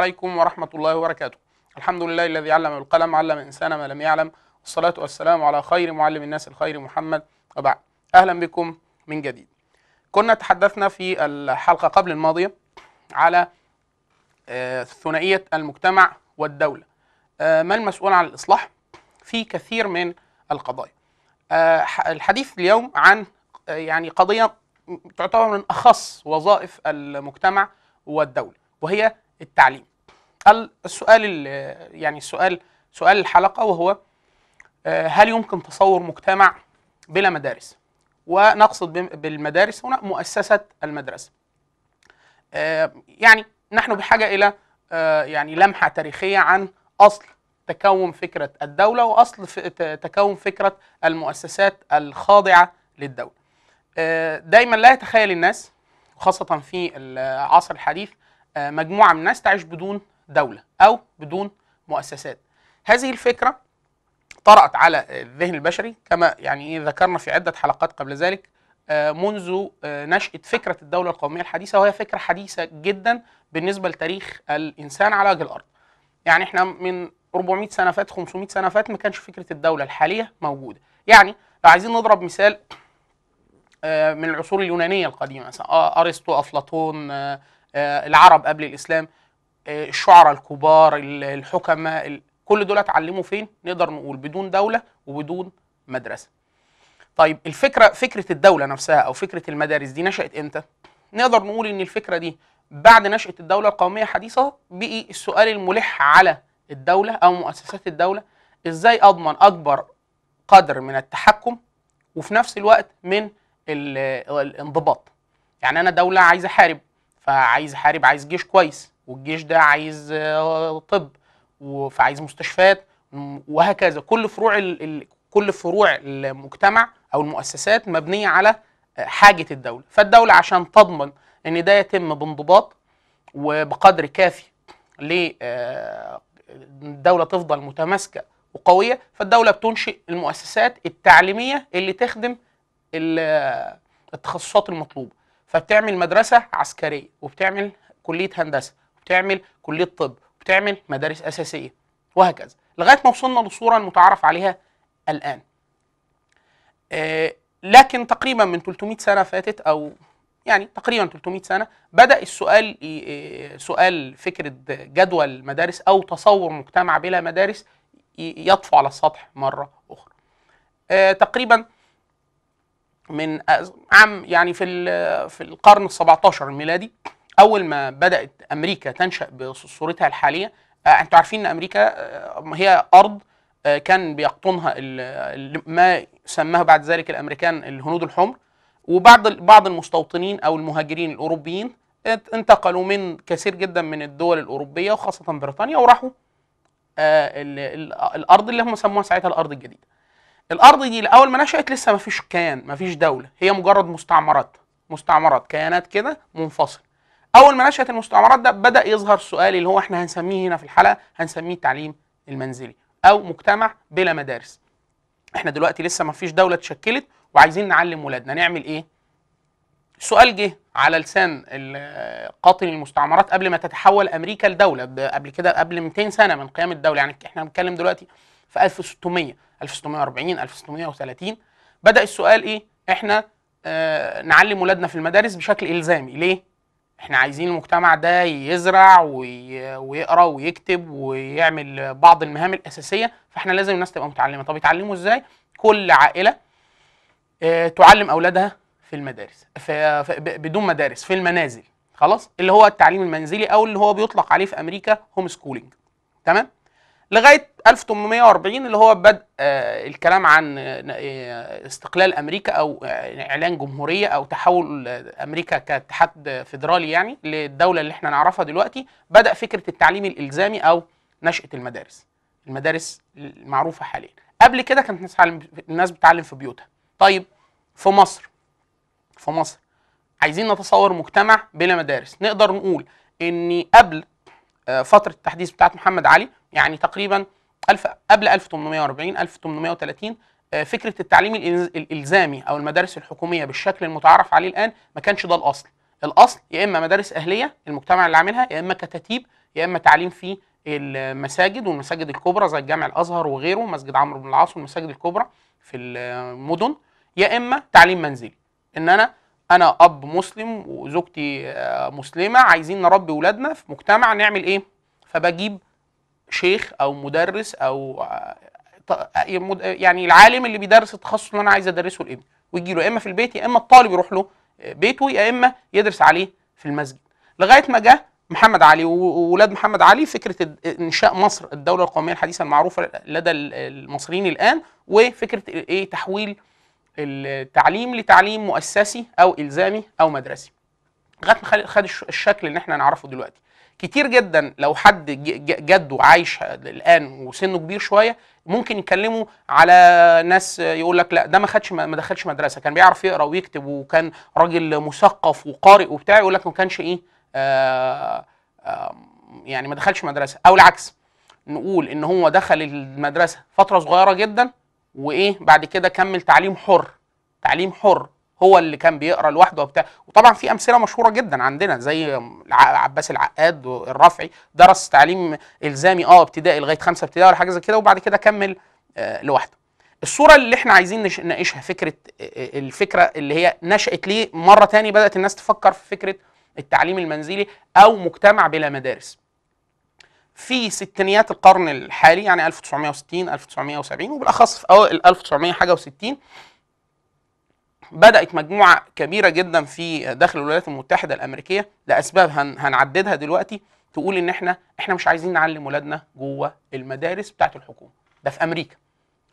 عليكم ورحمة الله وبركاته الحمد لله الذي علم القلم علم الإنسان ما لم يعلم والصلاة والسلام على خير معلم الناس الخير محمد وبعد أهلا بكم من جديد كنا تحدثنا في الحلقة قبل الماضية على آه، ثنائية المجتمع والدولة آه، ما المسؤول عن الإصلاح في كثير من القضايا آه، الحديث اليوم عن يعني قضية تعتبر من أخص وظائف المجتمع والدولة وهي التعليم السؤال يعني السؤال سؤال الحلقه وهو آه، هل يمكن تصور مجتمع بلا مدارس؟ ونقصد بالمدارس هنا مؤسسه المدرسه. آه، يعني نحن بحاجه الى آه، يعني لمحه تاريخيه عن اصل تكون فكره الدوله واصل تكون فكره المؤسسات الخاضعه للدوله. دايما لا يتخيل الناس خاصه في العصر الحديث مجموعه من الناس تعيش بدون دولة أو بدون مؤسسات هذه الفكرة طرأت على الذهن البشري كما يعني إيه ذكرنا في عدة حلقات قبل ذلك آه، منذ آه، نشأة فكرة الدولة القومية الحديثة وهي فكرة حديثة جدا بالنسبة لتاريخ الإنسان على وجه الأرض يعني احنا من 400 سنة فات 500 سنة فات ما كانش فكرة الدولة الحالية موجودة يعني لو عايزين نضرب مثال آه، من العصور اليونانية القديمة مثلا أرسطو أفلاطون العرب قبل الإسلام آه، الشعراء الكبار الحكماء كل دول اتعلموا فين نقدر نقول بدون دوله وبدون مدرسه طيب الفكره فكره الدوله نفسها او فكره المدارس دي نشات امتى نقدر نقول ان الفكره دي بعد نشاه الدوله القوميه الحديثه بقي السؤال الملح على الدوله او مؤسسات الدوله ازاي اضمن اكبر قدر من التحكم وفي نفس الوقت من الانضباط يعني انا دوله عايز احارب فعايز احارب عايز جيش كويس والجيش ده عايز آه، طب فعايز مستشفيات وهكذا كل فروع ال... كل فروع المجتمع او المؤسسات مبنيه على آه، حاجه الدوله فالدوله عشان تضمن ان ده يتم بانضباط وبقدر كافي للدوله آه، تفضل متماسكه وقويه فالدوله بتنشئ المؤسسات التعليميه اللي تخدم التخصصات المطلوبه فبتعمل مدرسه عسكريه وبتعمل كليه هندسه بتعمل كليه طب بتعمل مدارس اساسيه وهكذا لغايه ما وصلنا للصوره المتعارف عليها الان آه، لكن تقريبا من 300 سنه فاتت او يعني تقريبا 300 سنه بدا السؤال آه، سؤال فكره جدول المدارس او تصور مجتمع بلا مدارس يطفو على السطح مره اخرى آه، تقريبا من عام يعني في في القرن ال 17 الميلادي اول ما بدات امريكا تنشا بصورتها الحاليه آه، انتوا عارفين ان امريكا آه، هي ارض آه، كان بيقطنها ما سماه بعد ذلك الامريكان الهنود الحمر وبعض بعض المستوطنين او المهاجرين الاوروبيين انتقلوا من كثير جدا من الدول الاوروبيه وخاصه بريطانيا وراحوا الارض اللي هم سموها ساعتها الارض الجديده. الارض دي اول ما نشات لسه ما فيش كيان ما فيش دوله هي مجرد مستعمرات مستعمرات كيانات كده منفصل اول ما نشات المستعمرات ده بدا يظهر سؤال اللي هو احنا هنسميه هنا في الحلقه هنسميه التعليم المنزلي او مجتمع بلا مدارس احنا دلوقتي لسه ما فيش دوله اتشكلت وعايزين نعلم ولادنا نعمل ايه سؤال جه على لسان قاطن المستعمرات قبل ما تتحول امريكا لدوله قبل كده قبل 200 سنه من قيام الدوله يعني احنا بنتكلم دلوقتي في 1600 1640 1630 بدا السؤال ايه احنا آه نعلم ولادنا في المدارس بشكل الزامي ليه احنا عايزين المجتمع ده يزرع ويقرا ويكتب ويعمل بعض المهام الاساسيه فاحنا لازم الناس تبقى متعلمه طب يتعلموا ازاي كل عائله آه، تعلم اولادها في المدارس في... بدون مدارس في المنازل خلاص اللي هو التعليم المنزلي او اللي هو بيطلق عليه في امريكا هوم سكولينج تمام لغايه 1840 اللي هو بدء آه، الكلام عن آه، آه، استقلال امريكا او اعلان جمهوريه او تحول امريكا كاتحاد فيدرالي يعني للدوله اللي احنا نعرفها دلوقتي بدا فكره التعليم الالزامي او نشاه المدارس المدارس المعروفه حاليا قبل كده كانت الناس بتتعلم في بيوتها طيب في مصر في مصر عايزين نتصور مجتمع بلا مدارس نقدر نقول ان قبل فتره التحديث بتاعه محمد علي يعني تقريبا ألف قبل 1840 1830 آه، فكره التعليم الالزامي او المدارس الحكوميه بالشكل المتعارف عليه الان ما كانش ده الاصل الاصل يا اما مدارس اهليه المجتمع اللي عاملها يا اما كتاتيب يا اما تعليم في المساجد والمساجد الكبرى زي الجامع الازهر وغيره مسجد عمرو بن العاص والمساجد الكبرى في المدن يا اما تعليم منزلي ان انا انا اب مسلم وزوجتي آه، مسلمه عايزين نربي اولادنا في مجتمع نعمل ايه فبجيب شيخ او مدرس او يعني العالم اللي بيدرس التخصص اللي انا عايز ادرسه لابني ويجي له يا اما في البيت يا اما الطالب يروح له بيته يا اما يدرس عليه في المسجد لغايه ما جه محمد علي وولاد محمد علي فكره انشاء مصر الدوله القوميه الحديثه المعروفه لدى المصريين الان وفكره ايه تحويل التعليم لتعليم مؤسسي او الزامي او مدرسي لغايه ما خد الشكل اللي احنا نعرفه دلوقتي كتير جدا لو حد جد وعايش الان وسنه كبير شويه ممكن يكلموا على ناس يقول لك لا ده ما خدش ما دخلش مدرسه كان بيعرف يقرا ويكتب وكان راجل مثقف وقارئ وبتاع يقول لك ما كانش ايه آه يعني ما دخلش مدرسه او العكس نقول ان هو دخل المدرسه فتره صغيره جدا وايه بعد كده كمل تعليم حر تعليم حر هو اللي كان بيقرا لوحده وبتاع وطبعا في امثله مشهوره جدا عندنا زي عباس العقاد الرافعي درس تعليم الزامي اه ابتدائي لغايه خمسه ابتدائي ولا حاجه زي كده وبعد كده كمل آه لوحده الصوره اللي احنا عايزين نناقشها فكره آه، آه، الفكره اللي هي نشات ليه مره تاني بدات الناس تفكر في فكره التعليم المنزلي او مجتمع بلا مدارس في ستينيات القرن الحالي يعني 1960 1970 وبالاخص في اوائل 1960 بدات مجموعه كبيره جدا في داخل الولايات المتحده الامريكيه لاسباب هن هنعددها دلوقتي تقول ان احنا احنا مش عايزين نعلم ولادنا جوه المدارس بتاعه الحكومه ده في امريكا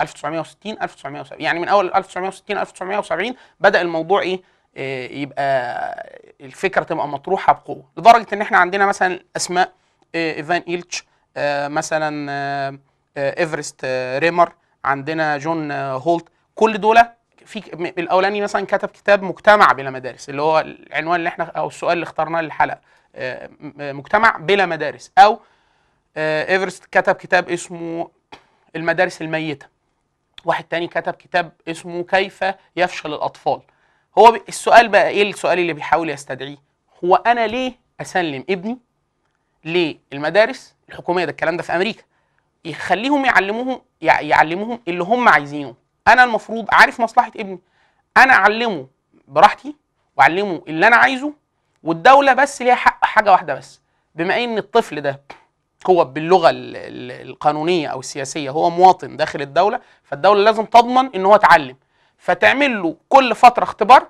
1960 1970 يعني من اول 1960 1970 بدا الموضوع إيه،, ايه يبقى الفكره تبقى مطروحه بقوه لدرجه ان احنا عندنا مثلا اسماء إيه، ايفان إيلتش آه، مثلا آه، آه، ايفرست ريمر عندنا جون هولت كل دول في الاولاني مثلا كتب كتاب مجتمع بلا مدارس اللي هو العنوان اللي احنا او السؤال اللي اخترناه للحلقه آه، آه، مجتمع بلا مدارس او آه، ايفرست كتب كتاب اسمه المدارس الميته واحد تاني كتب كتاب اسمه كيف يفشل الاطفال هو السؤال بقى ايه السؤال اللي بيحاول يستدعيه هو انا ليه اسلم ابني للمدارس الحكوميه ده الكلام ده في امريكا يخليهم يعلموهم يعلموهم اللي هم عايزينه انا المفروض عارف مصلحه ابني انا اعلمه براحتي واعلمه اللي انا عايزه والدوله بس ليها حق حاجه واحده بس بما ان الطفل ده هو باللغه القانونيه او السياسيه هو مواطن داخل الدوله فالدوله لازم تضمن ان هو اتعلم فتعمل له كل فتره اختبار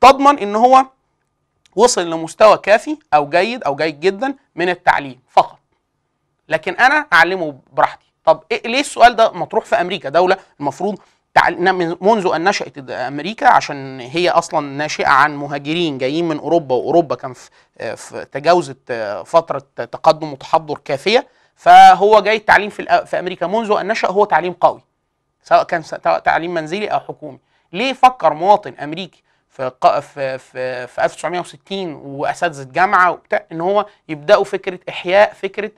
تضمن ان هو وصل لمستوى كافي او جيد او جيد جدا من التعليم فقط لكن انا اعلمه براحتي طب إيه ليه السؤال ده مطروح في امريكا دوله المفروض منذ ان نشات امريكا عشان هي اصلا ناشئه عن مهاجرين جايين من اوروبا واوروبا كان في تجاوزت فتره تقدم وتحضر كافيه فهو جاي التعليم في في امريكا منذ ان نشا هو تعليم قوي سواء كان تعليم منزلي او حكومي ليه فكر مواطن امريكي في في في, في 1960 واساتذه جامعه وبتاع ان هو يبداوا فكره احياء فكره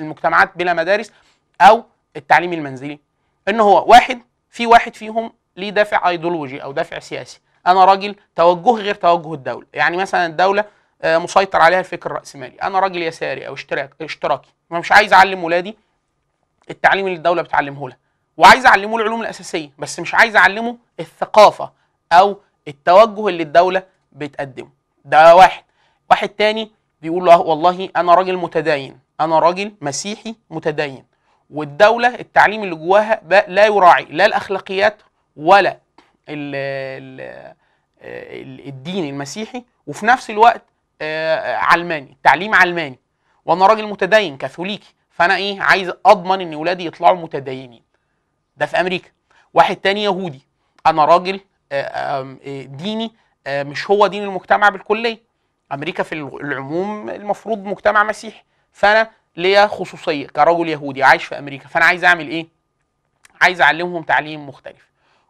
المجتمعات بلا مدارس او التعليم المنزلي ان هو واحد في واحد فيهم ليه دافع ايديولوجي او دافع سياسي انا راجل توجه غير توجه الدوله يعني مثلا الدوله آه، مسيطر عليها الفكر الراسمالي انا راجل يساري او اشتراكي ما مش عايز اعلم ولادي التعليم اللي الدوله بتعلمه له وعايز اعلمه العلوم الاساسيه بس مش عايز اعلمه الثقافه او التوجه اللي الدوله بتقدمه ده واحد واحد تاني بيقول له والله انا راجل متدين انا راجل مسيحي متدين والدوله التعليم اللي جواها لا يراعي لا الاخلاقيات ولا الـ الـ الدين المسيحي وفي نفس الوقت آه، آه، علماني التعليم علماني وانا راجل متدين كاثوليكي فانا ايه عايز اضمن ان ولادي يطلعوا متدينين ده في امريكا واحد تاني يهودي انا راجل آه، ديني مش هو دين المجتمع بالكليه امريكا في العموم المفروض مجتمع مسيحي فانا ليا خصوصيه كرجل يهودي عايش في امريكا فانا عايز اعمل ايه؟ عايز اعلمهم تعليم مختلف.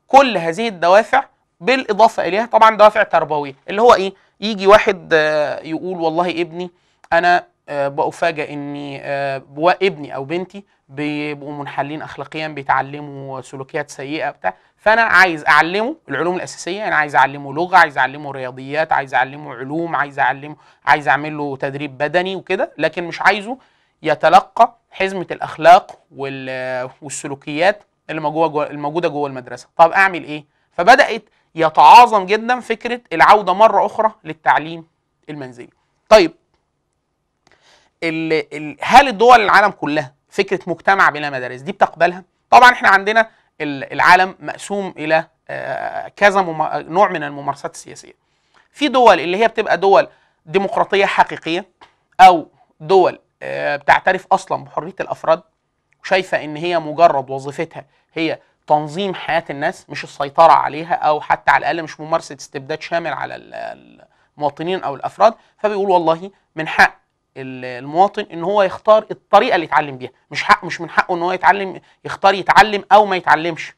كل هذه الدوافع بالاضافه اليها طبعا دوافع تربويه اللي هو ايه؟ يجي واحد آه، يقول والله ابني انا آه، بافاجئ ان آه، ابني او بنتي بيبقوا منحلين اخلاقيا بيتعلموا سلوكيات سيئه بتاع فانا عايز اعلمه العلوم الاساسيه انا يعني عايز اعلمه لغه عايز اعلمه رياضيات عايز اعلمه علوم عايز اعلمه عايز اعمل له تدريب بدني وكده لكن مش عايزه يتلقى حزمه الاخلاق والسلوكيات اللي الموجوده جوه المدرسه طب اعمل ايه فبدات يتعاظم جدا فكره العوده مره اخرى للتعليم المنزلي طيب هل الدول العالم كلها فكره مجتمع بلا مدارس دي بتقبلها طبعا احنا عندنا العالم مقسوم الى آه، كذا نوع من الممارسات السياسيه في دول اللي هي بتبقى دول ديمقراطيه حقيقيه او دول آه، بتعترف اصلا بحريه الافراد وشايفه ان هي مجرد وظيفتها هي تنظيم حياه الناس مش السيطره عليها او حتى على الاقل مش ممارسه استبداد شامل على المواطنين او الافراد فبيقول والله من حق المواطن ان هو يختار الطريقه اللي يتعلم بيها مش حق مش من حقه ان هو يتعلم يختار يتعلم او ما يتعلمش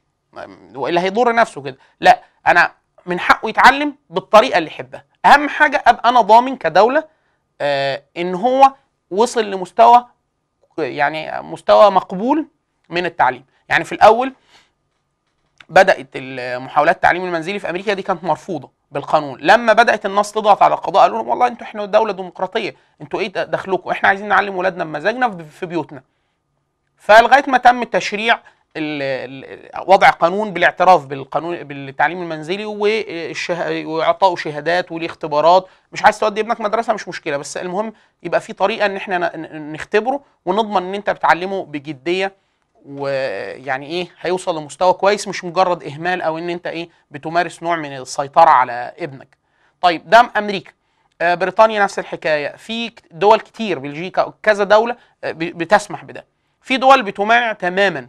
والا هيضر نفسه كده لا انا من حقه يتعلم بالطريقه اللي يحبها اهم حاجه ابقى انا ضامن كدوله آه ان هو وصل لمستوى يعني مستوى مقبول من التعليم يعني في الاول بدات محاولات التعليم المنزلي في امريكا دي كانت مرفوضه بالقانون لما بدات الناس تضغط على القضاء قالوا لهم والله انتوا احنا دوله ديمقراطيه انتوا ايه دخلكم احنا عايزين نعلم ولادنا بمزاجنا في بيوتنا فلغايه ما تم تشريع وضع قانون بالاعتراف بالقانون بالتعليم المنزلي واعطائه شهادات والاختبارات مش عايز تودي ابنك مدرسه مش مشكله بس المهم يبقى في طريقه ان احنا نختبره ونضمن ان انت بتعلمه بجديه ويعني ايه هيوصل لمستوى كويس مش مجرد اهمال او ان انت ايه بتمارس نوع من السيطره على ابنك طيب ده امريكا آه، بريطانيا نفس الحكايه في دول كتير بلجيكا كذا دوله آه، بتسمح بده في دول بتمانع تماما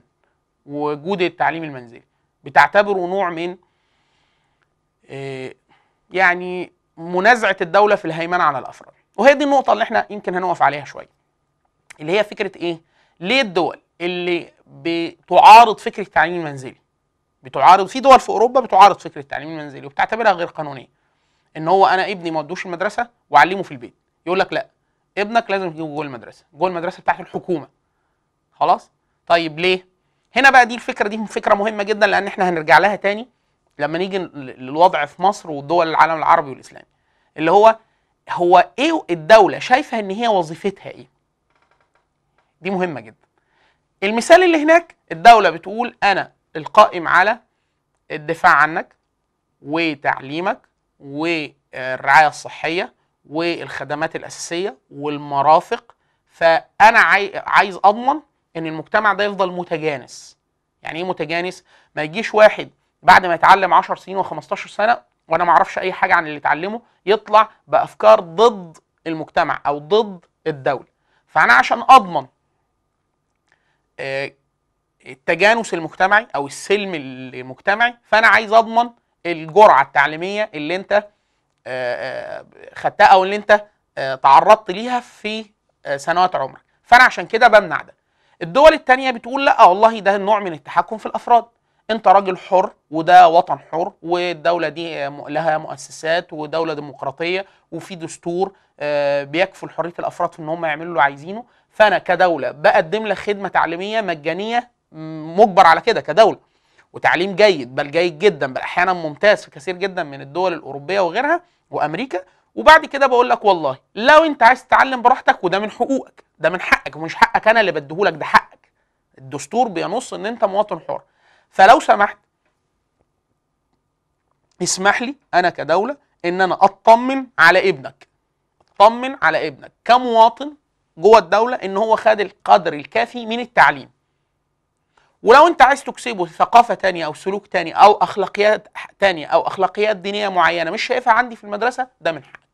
وجود التعليم المنزلي بتعتبره نوع من آه، يعني منازعه الدوله في الهيمنه على الافراد وهي دي النقطه اللي احنا يمكن هنقف عليها شويه اللي هي فكره ايه ليه الدول اللي بتعارض فكره التعليم المنزلي بتعارض في دول في اوروبا بتعارض فكره التعليم المنزلي وبتعتبرها غير قانونيه ان هو انا ابني ما ادوش المدرسه واعلمه في البيت يقول لك لا ابنك لازم يجيبه جوه المدرسه جوه المدرسه بتاعت الحكومه خلاص طيب ليه هنا بقى دي الفكره دي فكره مهمه جدا لان احنا هنرجع لها تاني لما نيجي للوضع في مصر ودول العالم العربي والاسلامي اللي هو هو ايه الدوله شايفه ان هي وظيفتها ايه دي مهمه جدا المثال اللي هناك الدوله بتقول انا القائم على الدفاع عنك وتعليمك والرعايه الصحيه والخدمات الاساسيه والمرافق فانا عايز اضمن ان المجتمع ده يفضل متجانس يعني ايه متجانس ما يجيش واحد بعد ما يتعلم 10 سنين و15 سنه وانا ما اعرفش اي حاجه عن اللي اتعلمه يطلع بافكار ضد المجتمع او ضد الدوله فانا عشان اضمن آه، التجانس المجتمعي او السلم المجتمعي فانا عايز اضمن الجرعه التعليميه اللي انت آه، آه، خدتها او اللي انت تعرضت ليها في سنوات عمرك فانا عشان كده بمنع ده الدول الثانيه بتقول لا والله ده نوع من التحكم في الافراد انت راجل حر وده وطن حر والدوله دي لها مؤسسات ودوله ديمقراطيه وفي دستور آه، بيكفل حريه الافراد في ان هم يعملوا اللي عايزينه فانا كدوله بقدم لك خدمه تعليميه مجانيه مجبر على كده كدوله وتعليم جيد بل جيد جدا بل احيانا ممتاز في كثير جدا من الدول الاوروبيه وغيرها وامريكا وبعد كده بقول لك والله لو انت عايز تتعلم براحتك وده من حقوقك ده من حقك ومش حقك انا اللي بديهولك ده حقك الدستور بينص ان انت مواطن حر فلو سمحت اسمح لي انا كدوله ان انا اطمن على ابنك اطمن على ابنك كمواطن جوه الدوله ان هو خد القدر الكافي من التعليم ولو انت عايز تكسبه ثقافه تانية او سلوك تاني او اخلاقيات تانية او اخلاقيات دينيه معينه مش شايفها عندي في المدرسه ده من حقك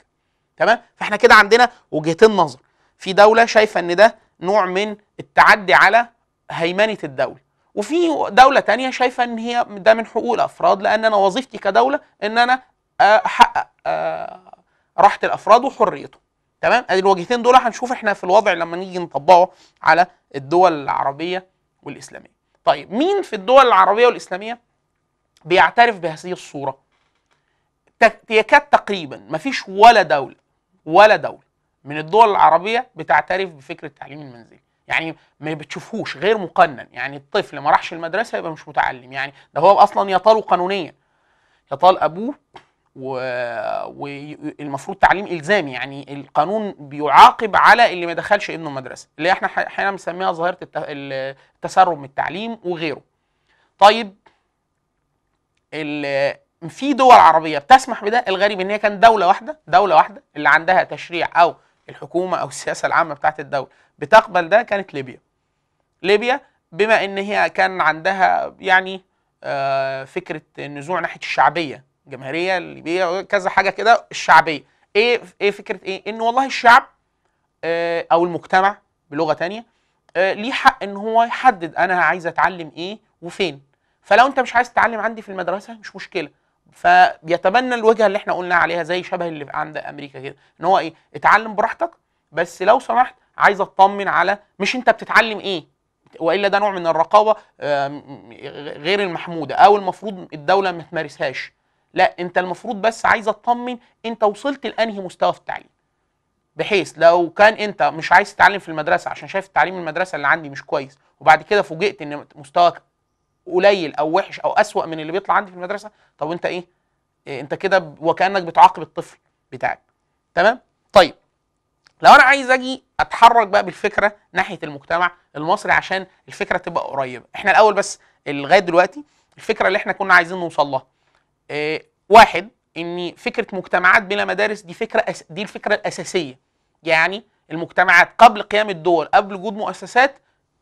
تمام فاحنا كده عندنا وجهتين نظر في دوله شايفه ان ده نوع من التعدي على هيمنه الدوله وفي دوله تانية شايفه ان هي ده من حقوق الافراد لان انا وظيفتي كدوله ان انا احقق آه، راحه الافراد وحريتهم تمام ادي الوجهتين دول هنشوف احنا في الوضع لما نيجي نطبقه على الدول العربيه والاسلاميه طيب مين في الدول العربيه والاسلاميه بيعترف بهذه الصوره يكاد تقريبا ما فيش ولا دوله ولا دوله من الدول العربيه بتعترف بفكره التعليم المنزلي يعني ما بتشوفهوش غير مقنن يعني الطفل ما راحش المدرسه يبقى مش متعلم يعني ده هو اصلا يطال قانونيا يطال ابوه والمفروض و... تعليم الزامي يعني القانون بيعاقب على اللي ما دخلش ابنه المدرسه اللي احنا احيانا بنسميها ظاهره الت... التسرب من التعليم وغيره طيب ال... في دول عربيه بتسمح بده الغريب ان هي كانت دوله واحده دوله واحده اللي عندها تشريع او الحكومه او السياسه العامه بتاعت الدوله بتقبل ده كانت ليبيا ليبيا بما ان هي كان عندها يعني آه، فكره النزوع ناحيه الشعبيه الجماهيريه الليبيه كذا حاجه كده الشعبيه ايه ايه فكره ايه ان والله الشعب آه، او المجتمع بلغه تانية آه، ليه حق ان هو يحدد انا عايز اتعلم ايه وفين فلو انت مش عايز تتعلم عندي في المدرسه مش مشكله فبيتبنى الوجهه اللي احنا قلنا عليها زي شبه اللي عند امريكا كده ان هو ايه اتعلم براحتك بس لو سمحت عايز اطمن على مش انت بتتعلم ايه والا ده نوع من الرقابه غير المحموده او المفروض الدوله ما تمارسهاش لا انت المفروض بس عايز اطمن انت وصلت لانهي مستوى في التعليم بحيث لو كان انت مش عايز تتعلم في المدرسه عشان شايف التعليم المدرسه اللي عندي مش كويس وبعد كده فوجئت ان مستواك قليل او وحش او اسوا من اللي بيطلع عندي في المدرسه طب وانت ايه, إيه، انت كده وكانك بتعاقب الطفل بتاعك تمام طيب لو انا عايز اجي اتحرك بقى بالفكره ناحيه المجتمع المصري عشان الفكره تبقى قريبه احنا الاول بس لغايه دلوقتي الفكره اللي احنا كنا عايزين نوصل لها إيه واحد ان فكره مجتمعات بلا مدارس دي فكره أس... دي الفكره الاساسيه يعني المجتمعات قبل قيام الدول قبل وجود مؤسسات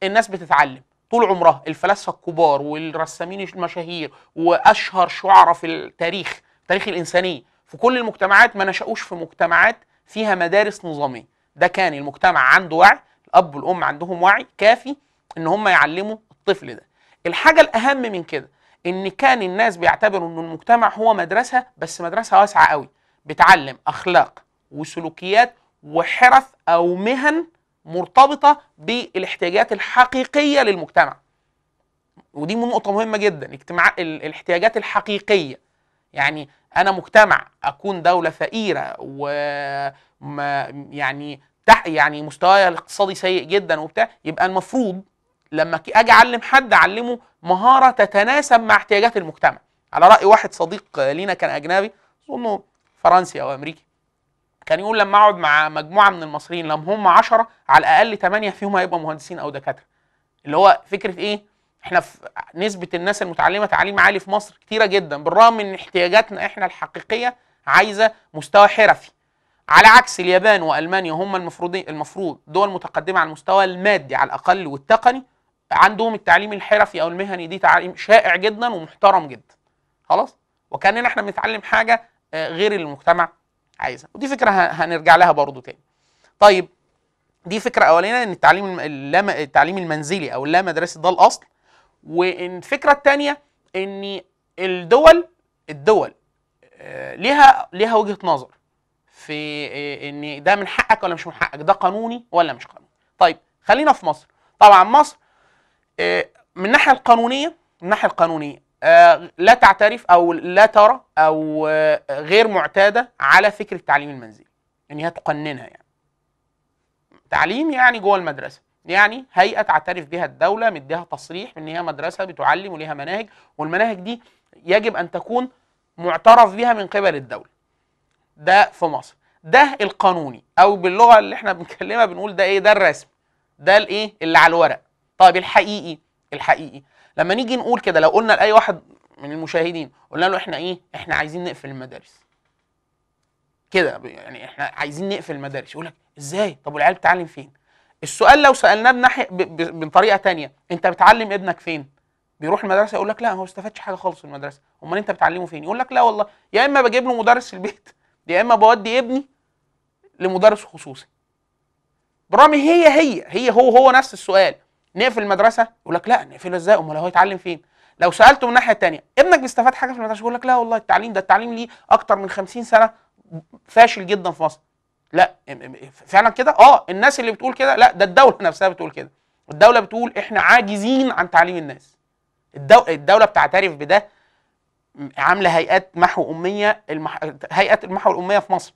الناس بتتعلم طول عمرها الفلاسفه الكبار والرسامين المشاهير واشهر شعراء في التاريخ تاريخ الانسانيه في كل المجتمعات ما نشأوش في مجتمعات فيها مدارس نظاميه ده كان المجتمع عنده وعي الاب والام عندهم وعي كافي ان هم يعلموا الطفل ده الحاجه الاهم من كده ان كان الناس بيعتبروا ان المجتمع هو مدرسه بس مدرسه واسعه قوي بتعلم اخلاق وسلوكيات وحرف او مهن مرتبطه بالاحتياجات الحقيقيه للمجتمع ودي نقطه مهمه جدا اجتماع الاحتياجات الحقيقيه يعني انا مجتمع اكون دوله فقيره و يعني تح يعني مستواي الاقتصادي سيء جدا وبتاع يبقى المفروض لما اجي اعلم حد اعلمه مهاره تتناسب مع احتياجات المجتمع على راي واحد صديق لينا كان اجنبي اظنه فرنسي او امريكي كان يقول لما اقعد مع مجموعه من المصريين لما هم 10 على الاقل 8 فيهم هيبقى مهندسين او دكاتره اللي هو فكره ايه احنا في نسبه الناس المتعلمه تعليم عالي في مصر كتيره جدا بالرغم ان احتياجاتنا احنا الحقيقيه عايزه مستوى حرفي على عكس اليابان والمانيا هم المفروض المفروض دول متقدمه على المستوى المادي على الاقل والتقني عندهم التعليم الحرفي او المهني دي تعليم شائع جدا ومحترم جدا خلاص وكاننا احنا بنتعلم حاجه آه، غير المجتمع عايزها ودي فكره هنرجع لها برضو تاني طيب دي فكره اولانيه ان التعليم التعليم المنزلي او اللا مدرسي ده الاصل وان الفكره الثانيه ان الدول الدول آه، ليها ليها وجهه نظر في آه، ان ده من حقك ولا مش من حقك ده قانوني ولا مش قانوني طيب خلينا في مصر طبعا مصر آه، من الناحيه القانونيه من الناحيه القانونيه آه، لا تعترف او لا ترى او آه، غير معتاده على فكره التعليم المنزلي ان يعني هي تقننها يعني تعليم يعني جوه المدرسه يعني هيئه تعترف بها الدوله مديها تصريح ان هي مدرسه بتعلم وليها مناهج والمناهج دي يجب ان تكون معترف بها من قبل الدوله ده في مصر ده القانوني او باللغه اللي احنا بنكلمها بنقول ده ايه ده الرسم ده الايه اللي على الورق طيب الحقيقي الحقيقي لما نيجي نقول كده لو قلنا لاي واحد من المشاهدين قلنا له احنا ايه احنا عايزين نقفل المدارس كده يعني احنا عايزين نقفل المدارس يقول لك ازاي طب والعيال بتتعلم فين السؤال لو سالناه بناحيه بطريقه ثانيه انت بتعلم ابنك فين بيروح المدرسه يقول لك لا هو استفادش حاجه خالص في المدرسه امال انت بتعلمه فين يقول لك لا والله يا اما بجيب له مدرس في البيت يا اما بودي ابني لمدرس خصوصي برامي هي هي هي هو هو نفس السؤال نقفل المدرسه يقول لك لا نقفله ازاي امال هو يتعلم فين لو سالته من الناحيه الثانيه ابنك بيستفاد حاجه في المدرسه يقول لك لا والله التعليم ده التعليم ليه اكتر من 50 سنه فاشل جدا في مصر لا فعلا كده اه الناس اللي بتقول كده لا ده الدوله نفسها بتقول كده الدوله بتقول احنا عاجزين عن تعليم الناس الدوله بتعترف بده عامله هيئات محو اميه المح... هيئه المحو الاميه في مصر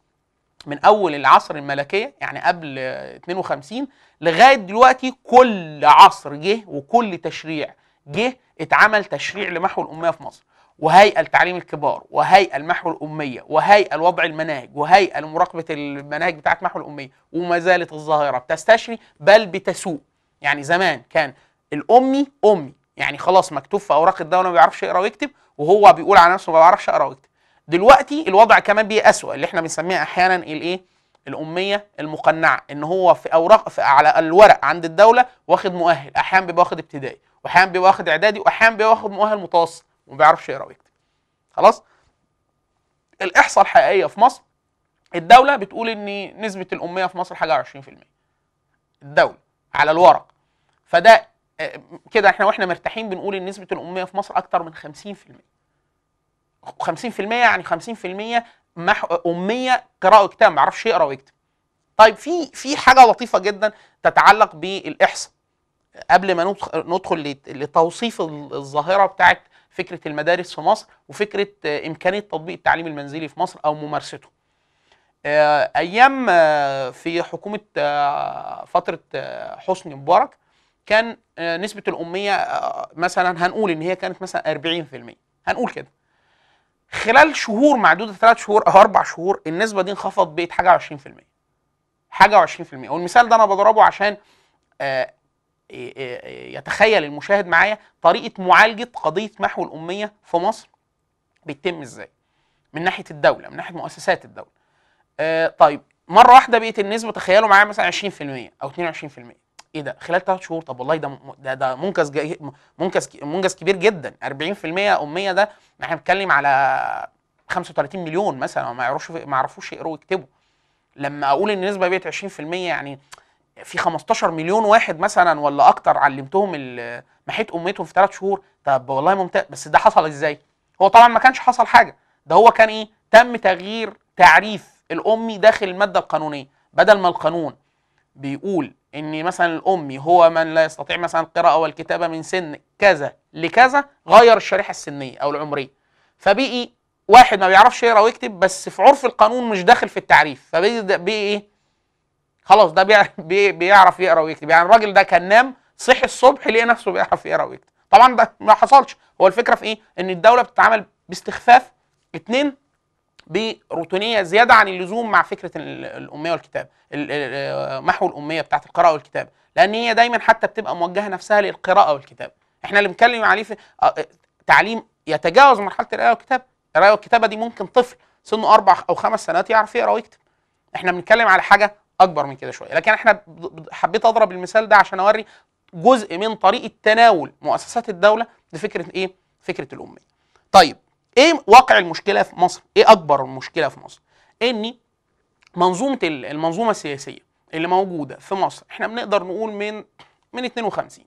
من اول العصر الملكيه يعني قبل 52 لغايه دلوقتي كل عصر جه وكل تشريع جه اتعمل تشريع لمحو الاميه في مصر وهيئه لتعليم الكبار وهيئه لمحو الاميه وهيئه لوضع المناهج وهيئه لمراقبه المناهج بتاعه محو الاميه وما زالت الظاهره بتستشري بل بتسوء يعني زمان كان الامي امي يعني خلاص مكتوب في اوراق الدوله ما بيعرفش يقرا ويكتب وهو بيقول على نفسه ما بيعرفش اقرا ويكتب دلوقتي الوضع كمان بقى اسوء اللي احنا بنسميها احيانا الايه الاميه المقنعه ان هو في اوراق في على الورق عند الدوله واخد مؤهل احيانا بيبقى واخد ابتدائي واحيانا بيبقى واخد اعدادي واحيانا بيبقى واخد مؤهل متوسط وما بيعرفش يقرا ويكتب خلاص الاحصاء الحقيقيه في مصر الدوله بتقول ان نسبه الاميه في مصر حاجه 20% الدوله على الورق فده آه، كده احنا واحنا مرتاحين بنقول ان نسبه الاميه في مصر اكتر من 50% 50% يعني 50% مح... اميه قراءه وكتاب ما يعرفش يقرا ويكتب طيب في في حاجه لطيفه جدا تتعلق بالاحصاء قبل ما ندخل لتوصيف الظاهره بتاعه فكره المدارس في مصر وفكره امكانيه تطبيق التعليم المنزلي في مصر او ممارسته آه، ايام آه، في حكومه آه، فتره حسني مبارك كان نسبه الاميه مثلا هنقول ان هي كانت مثلا 40% هنقول كده خلال شهور معدوده ثلاث شهور او اربع شهور النسبه دي انخفضت بقت حاجه و 20% حاجه و20% والمثال ده انا بضربه عشان آه، آه، آه، يتخيل المشاهد معايا طريقه معالجه قضيه محو الاميه في مصر بيتم ازاي من ناحيه الدوله من ناحيه مؤسسات الدوله طيب مره واحده بقت النسبه تخيلوا معايا مثلا 20% او 22% ايه ده خلال ثلاث شهور طب والله ده ده ده منقص منقص منجز كبير جدا 40% اميه ده احنا بنتكلم على 35 مليون مثلا ما يعرفوش ما يعرفوش يقروا ويكتبوا لما اقول ان النسبه بقت 20% يعني في 15 مليون واحد مثلا ولا اكتر علمتهم محيط اميتهم في ثلاث شهور طب والله ممتاز بس ده حصل ازاي؟ هو طبعا ما كانش حصل حاجه ده هو كان ايه؟ تم تغيير تعريف الامي داخل الماده القانونيه بدل ما القانون بيقول ان مثلا الامي هو من لا يستطيع مثلا القراءه والكتابه من سن كذا لكذا غير الشريحه السنيه او العمريه فبقي واحد ما بيعرفش يقرا ويكتب بس في عرف القانون مش داخل في التعريف فبقي ايه خلاص ده بيعرف يقرا ويكتب يعني الراجل ده كان نام صحي الصبح لقى نفسه بيعرف يقرا ويكتب طبعا ده ما حصلش هو الفكره في ايه ان الدوله بتتعامل باستخفاف اتنين بروتونيه زياده عن اللزوم مع فكره الاميه والكتاب محو الاميه بتاعت القراءه والكتابه لان هي دايما حتى بتبقى موجهه نفسها للقراءه والكتابه احنا اللي بنتكلم عليه في آه، آه، تعليم يتجاوز مرحله القراءه والكتابه القراءه والكتابه دي ممكن طفل سنه اربع او خمس سنوات يعرف يقرا ويكتب احنا بنتكلم على حاجه اكبر من كده شويه لكن احنا حبيت اضرب المثال ده عشان اوري جزء من طريقه تناول مؤسسات الدوله لفكره ايه فكره الاميه طيب ايه واقع المشكله في مصر؟ ايه اكبر المشكله في مصر؟ ان منظومه المنظومه السياسيه اللي موجوده في مصر احنا بنقدر نقول من من 52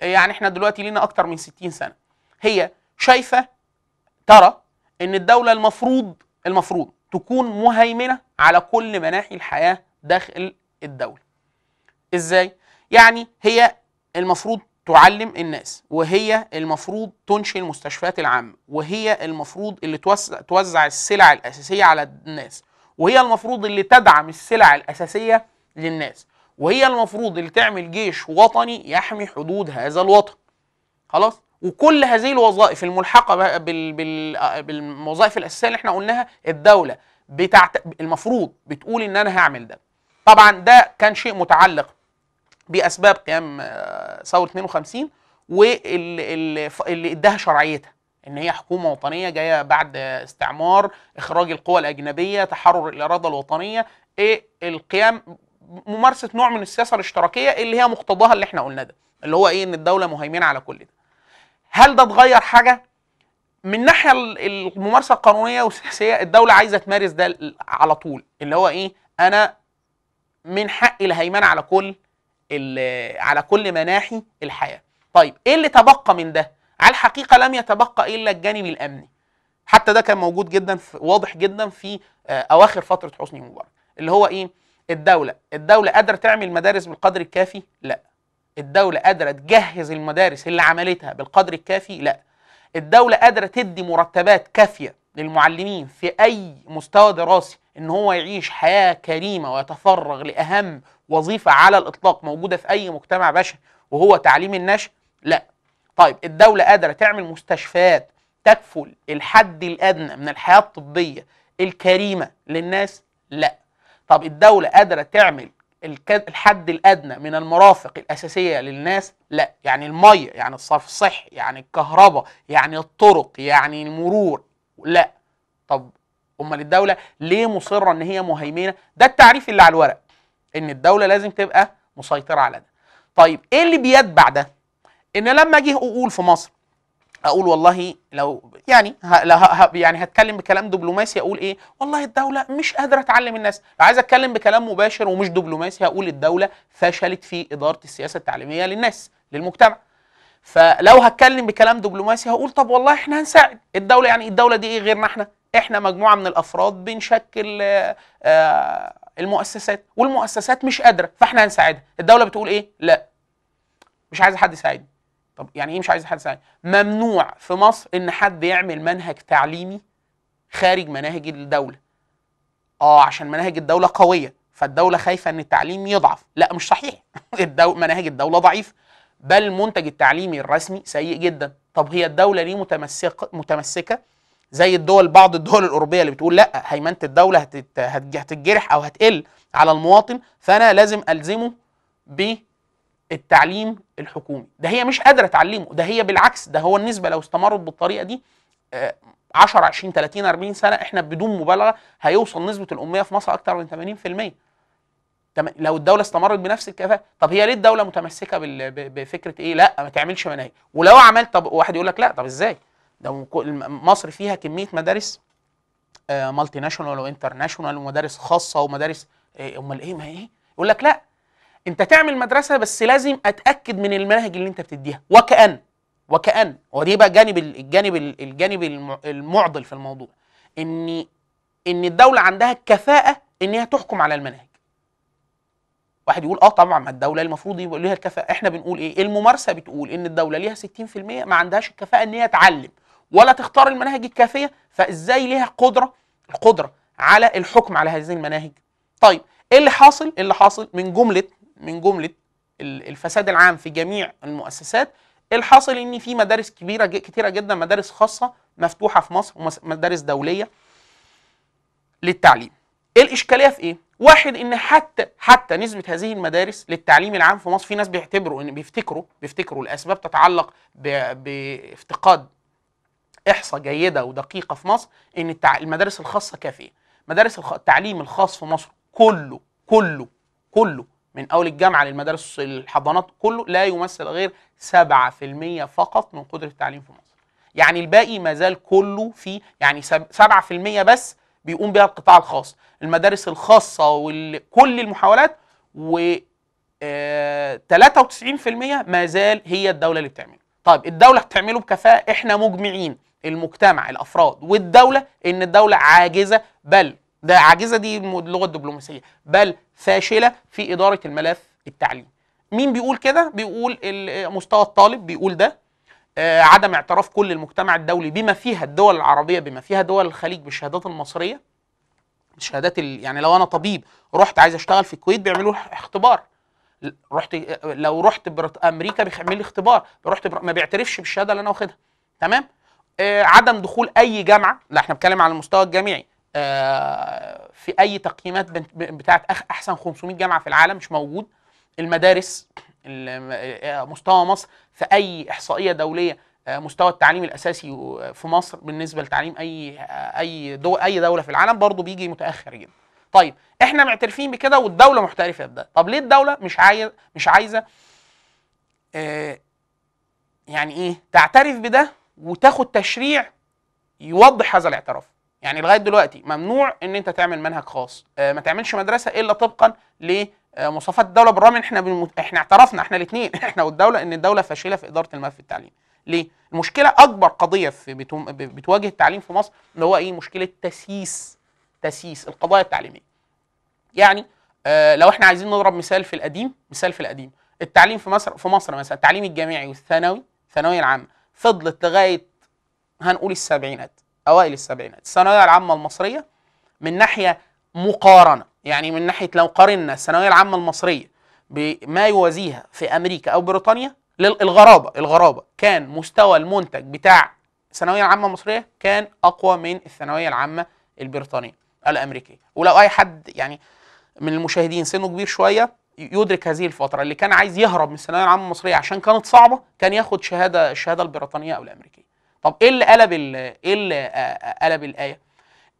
يعني احنا دلوقتي لينا اكتر من 60 سنه هي شايفه ترى ان الدوله المفروض المفروض تكون مهيمنه على كل مناحي الحياه داخل الدوله ازاي يعني هي المفروض تعلم الناس وهي المفروض تنشئ المستشفيات العامة وهي المفروض اللي توزع, توزع السلع الأساسية على الناس وهي المفروض اللي تدعم السلع الأساسية للناس وهي المفروض اللي تعمل جيش وطني يحمي حدود هذا الوطن خلاص وكل هذه الوظائف الملحقة بال... بال... بالوظائف الأساسية اللي احنا قلناها الدولة بتاعت... المفروض بتقول إن أنا هعمل ده طبعا ده كان شيء متعلق باسباب قيام آه، ثوره 52 واللي اداها شرعيتها ان هي حكومه وطنيه جايه بعد استعمار اخراج القوى الاجنبيه تحرر الاراده الوطنيه إيه القيام ممارسه نوع من السياسه الاشتراكيه اللي هي مقتضاها اللي احنا قلنا ده اللي هو ايه ان الدوله مهيمنه على كل ده هل ده اتغير حاجه من ناحيه الممارسه القانونيه والسياسيه الدوله عايزه تمارس ده على طول اللي هو ايه انا من حقي الهيمنه على كل على كل مناحي الحياه طيب ايه اللي تبقى من ده على الحقيقه لم يتبقى الا الجانب الامني حتى ده كان موجود جدا في واضح جدا في آه، اواخر فتره حسني مبارك اللي هو ايه الدوله الدوله قادره تعمل مدارس بالقدر الكافي لا الدوله قادره تجهز المدارس اللي عملتها بالقدر الكافي لا الدوله قادره تدي مرتبات كافيه للمعلمين في أي مستوى دراسي إن هو يعيش حياة كريمة ويتفرغ لأهم وظيفة على الإطلاق موجودة في أي مجتمع بشري وهو تعليم النشء؟ لا. طيب الدولة قادرة تعمل مستشفيات تكفل الحد الأدنى من الحياة الطبية الكريمة للناس؟ لا. طب الدولة قادرة تعمل الحد الادنى من المرافق الاساسيه للناس لا يعني الميه يعني الصرف الصحي يعني الكهرباء يعني الطرق يعني المرور لا طب امال الدوله ليه مصره ان هي مهيمنه ده التعريف اللي على الورق ان الدوله لازم تبقى مسيطره على ده طيب ايه اللي بيتبع ده ان لما اجي اقول في مصر اقول والله لو يعني ها ها يعني هتكلم بكلام دبلوماسي اقول ايه والله الدوله مش قادره تعلم الناس لو عايز اتكلم بكلام مباشر ومش دبلوماسي هقول الدوله فشلت في اداره السياسه التعليميه للناس للمجتمع فلو هتكلم بكلام دبلوماسي هقول طب والله احنا هنساعد الدوله يعني الدوله دي ايه غيرنا احنا احنا مجموعه من الافراد بنشكل آه، آه، المؤسسات والمؤسسات مش قادره فاحنا هنساعدها الدوله بتقول ايه لا مش عايزه حد يساعدني طب يعني ايه مش عايزه حد يساعدني ممنوع في مصر ان حد يعمل منهج تعليمي خارج مناهج الدوله اه عشان مناهج الدوله قويه فالدوله خايفه ان التعليم يضعف لا مش صحيح الدو... مناهج الدوله ضعيف بل المنتج التعليمي الرسمي سيء جدا طب هي الدولة ليه متمسكة متمسكة زي الدول بعض الدول الأوروبية اللي بتقول لا هيمنة الدولة هتتجرح أو هتقل على المواطن فأنا لازم ألزمه بالتعليم الحكومي ده هي مش قادرة تعلمه ده هي بالعكس ده هو النسبة لو استمرت بالطريقة دي 10 20 30 40 سنة احنا بدون مبالغة هيوصل نسبة الأمية في مصر أكتر من 80% لو الدوله استمرت بنفس الكفاءه طب هي ليه الدوله متمسكه بفكره ايه لا ما تعملش مناهج ولو عملت طب واحد يقول لك لا طب ازاي ده مصر فيها كميه مدارس مالتي ناشونال وانترناشونال ومدارس خاصه ومدارس آه، امال ايه ما ايه يقول لك لا انت تعمل مدرسه بس لازم اتاكد من المناهج اللي انت بتديها وكان وكان ودي بقى جانب الجانب الجانب المعضل في الموضوع ان ان الدوله عندها الكفاءه ان هي تحكم على المناهج واحد يقول اه طبعا ما الدوله المفروض يبقى ليها الكفاءه احنا بنقول ايه الممارسه بتقول ان الدوله ليها 60% ما عندهاش الكفاءه ان هي تعلم ولا تختار المناهج الكافيه فازاي ليها قدره القدره على الحكم على هذه المناهج طيب ايه اللي حاصل إيه اللي حاصل من جمله من جمله الفساد العام في جميع المؤسسات إيه الحاصل ان في مدارس كبيره كتيره جدا مدارس خاصه مفتوحه في مصر ومدارس دوليه للتعليم إيه الاشكاليه في ايه؟ واحد ان حتى حتى نسبه هذه المدارس للتعليم العام في مصر في ناس بيعتبروا ان بيفتكروا بيفتكروا الاسباب تتعلق بافتقاد احصاء جيده ودقيقه في مصر ان المدارس الخاصه كافيه مدارس التعليم الخاص في مصر كله كله كله من اول الجامعه للمدارس الحضانات كله لا يمثل غير 7% فقط من قدره التعليم في مصر يعني الباقي ما زال كله في يعني 7% بس بيقوم بها القطاع الخاص المدارس الخاصه وكل المحاولات و 93% آه، ما زال هي الدوله اللي بتعمله طيب الدوله بتعمله بكفاءه احنا مجمعين المجتمع الافراد والدوله ان الدوله عاجزه بل ده عاجزه دي اللغه الدبلوماسيه بل فاشله في اداره الملف التعليمي مين بيقول كده بيقول مستوى الطالب بيقول ده آه، عدم اعتراف كل المجتمع الدولي بما فيها الدول العربيه بما فيها دول الخليج بالشهادات المصريه الشهادات يعني لو انا طبيب رحت عايز اشتغل في الكويت بيعملوا اختبار رحت آه، لو رحت برت... امريكا بيعمل لي اختبار رحت بر... ما بيعترفش بالشهاده اللي انا واخدها تمام آه عدم دخول اي جامعه لا احنا بنتكلم على المستوى الجامعي آه في اي تقييمات بتاعه احسن 500 جامعه في العالم مش موجود المدارس آه، آه، مستوى مصر في اي احصائيه دوليه آه، مستوى التعليم الاساسي في مصر بالنسبه لتعليم اي اي دو اي دوله في العالم برضه بيجي متاخر جدا طيب احنا معترفين بكده والدوله محترفه بده طب ليه الدوله مش عايز مش عايزه يعني ايه تعترف بده وتاخد تشريع يوضح هذا الاعتراف يعني لغايه دلوقتي ممنوع ان انت تعمل منهج خاص ما تعملش مدرسه الا طبقا ل آه، مواصفات الدوله بالرغم ان احنا بم... احنا اعترفنا احنا الاثنين احنا والدوله ان الدوله فاشله في اداره الملف التعليمي ليه المشكله اكبر قضيه في بتو... بتواجه التعليم في مصر اللي هو ايه مشكله تسييس تسييس القضايا التعليميه يعني آه لو احنا عايزين نضرب مثال في القديم مثال في القديم التعليم في مصر في مصر مثلا التعليم الجامعي والثانوي الثانويه العامه فضلت لغايه هنقول السبعينات اوائل السبعينات الثانويه العامه المصريه من ناحيه مقارنه يعني من ناحيه لو قارنا الثانويه العامه المصريه بما يوازيها في امريكا او بريطانيا للغرابه الغرابه كان مستوى المنتج بتاع الثانويه العامه المصريه كان اقوى من الثانويه العامه البريطانيه الامريكيه ولو اي حد يعني من المشاهدين سنه كبير شويه يدرك هذه الفتره اللي كان عايز يهرب من الثانويه العامه المصريه عشان كانت صعبه كان ياخد شهاده الشهاده البريطانيه او الامريكيه طب ايه اللي قلب ايه اللي آه، آه، قلب الايه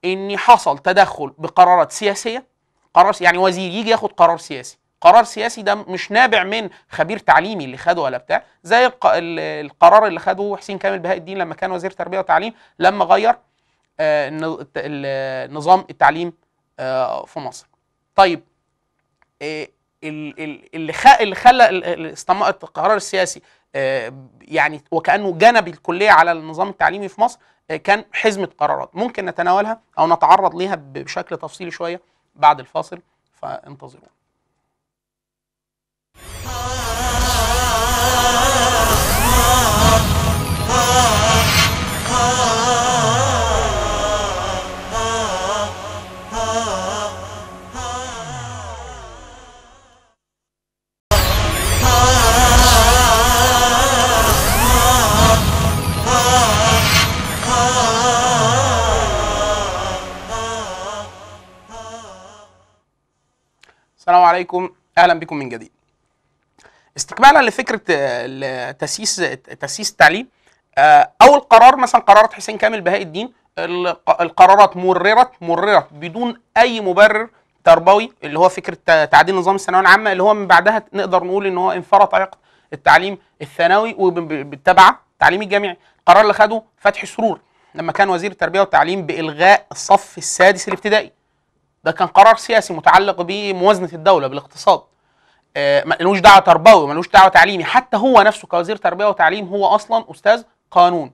ان حصل تدخل بقرارات سياسيه قرار يعني وزير يجي ياخد قرار سياسي قرار سياسي ده مش نابع من خبير تعليمي اللي خده ولا بتاع زي القرار اللي خده حسين كامل بهاء الدين لما كان وزير تربيه وتعليم لما غير آه، نظام التعليم آه، في مصر طيب آه، اللي اللي خلى القرار السياسي يعني وكانه جنب الكليه على النظام التعليمي في مصر كان حزمه قرارات ممكن نتناولها او نتعرض ليها بشكل تفصيلي شويه بعد الفاصل فانتظرونا السلام عليكم اهلا بكم من جديد استكمالا لفكره آه، تاسيس تاسيس التعليم آه، اول قرار مثلا قرارات حسين كامل بهاء الدين القرارات مررت مررت بدون اي مبرر تربوي اللي هو فكره تعديل نظام الثانويه العامه اللي هو من بعدها نقدر نقول ان هو انفرط عقد التعليم الثانوي وبالتبعه التعليم الجامعي القرار اللي خده فتحي سرور لما كان وزير التربيه والتعليم بالغاء الصف السادس الابتدائي ده كان قرار سياسي متعلق بموازنه الدوله بالاقتصاد آه، ملوش دعوه تربوي ملوش دعوه تعليمي حتى هو نفسه كوزير تربيه وتعليم هو اصلا استاذ قانون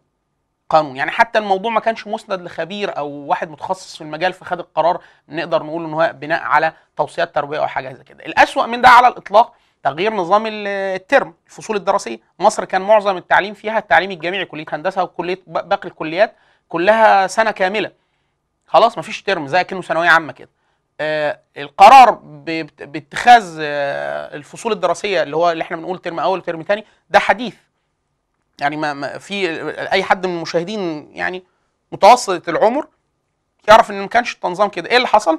قانون يعني حتى الموضوع ما كانش مسند لخبير او واحد متخصص في المجال فخد القرار نقدر نقول ان هو بناء على توصيات تربيه او حاجه زي كده الاسوا من ده على الاطلاق تغيير نظام الترم الفصول الدراسيه مصر كان معظم التعليم فيها التعليم الجامعي كليه هندسه وكليه باقي الكليات كلها سنه كامله خلاص مفيش ترم زي كانه ثانويه عامه كده آه، القرار باتخاذ آه، الفصول الدراسيه اللي هو اللي احنا بنقول ترم اول وترم ثاني ده حديث يعني ما في اي حد من المشاهدين يعني متوسط العمر يعرف ان ما كانش التنظيم كده ايه اللي حصل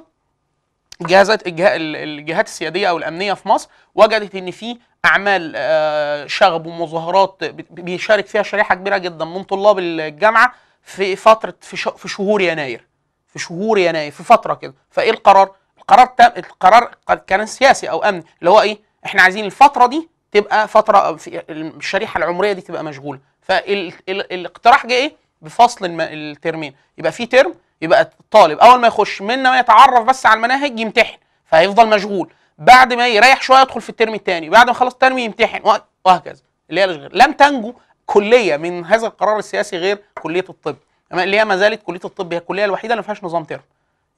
جهازات الجهات السياديه او الامنيه في مصر وجدت ان في اعمال آه، شغب ومظاهرات بيشارك فيها شريحه كبيره جدا من طلاب الجامعه في فتره في شهور يناير في شهور يناير في فتره كده فايه القرار القرار تام القرار كان سياسي او امني اللي هو ايه احنا عايزين الفتره دي تبقى فتره في الشريحه العمريه دي تبقى مشغوله فالاقتراح جه ايه بفصل الترمين يبقى في ترم يبقى الطالب اول ما يخش من ما يتعرف بس على المناهج يمتحن فهيفضل مشغول بعد ما يريح شويه يدخل في الترم الثاني بعد ما خلص ترم يمتحن وهكذا اللي هي لم تنجو كليه من هذا القرار السياسي غير كليه الطب اللي هي ما زالت كليه الطب هي الكليه الوحيده اللي ما فيهاش نظام ترم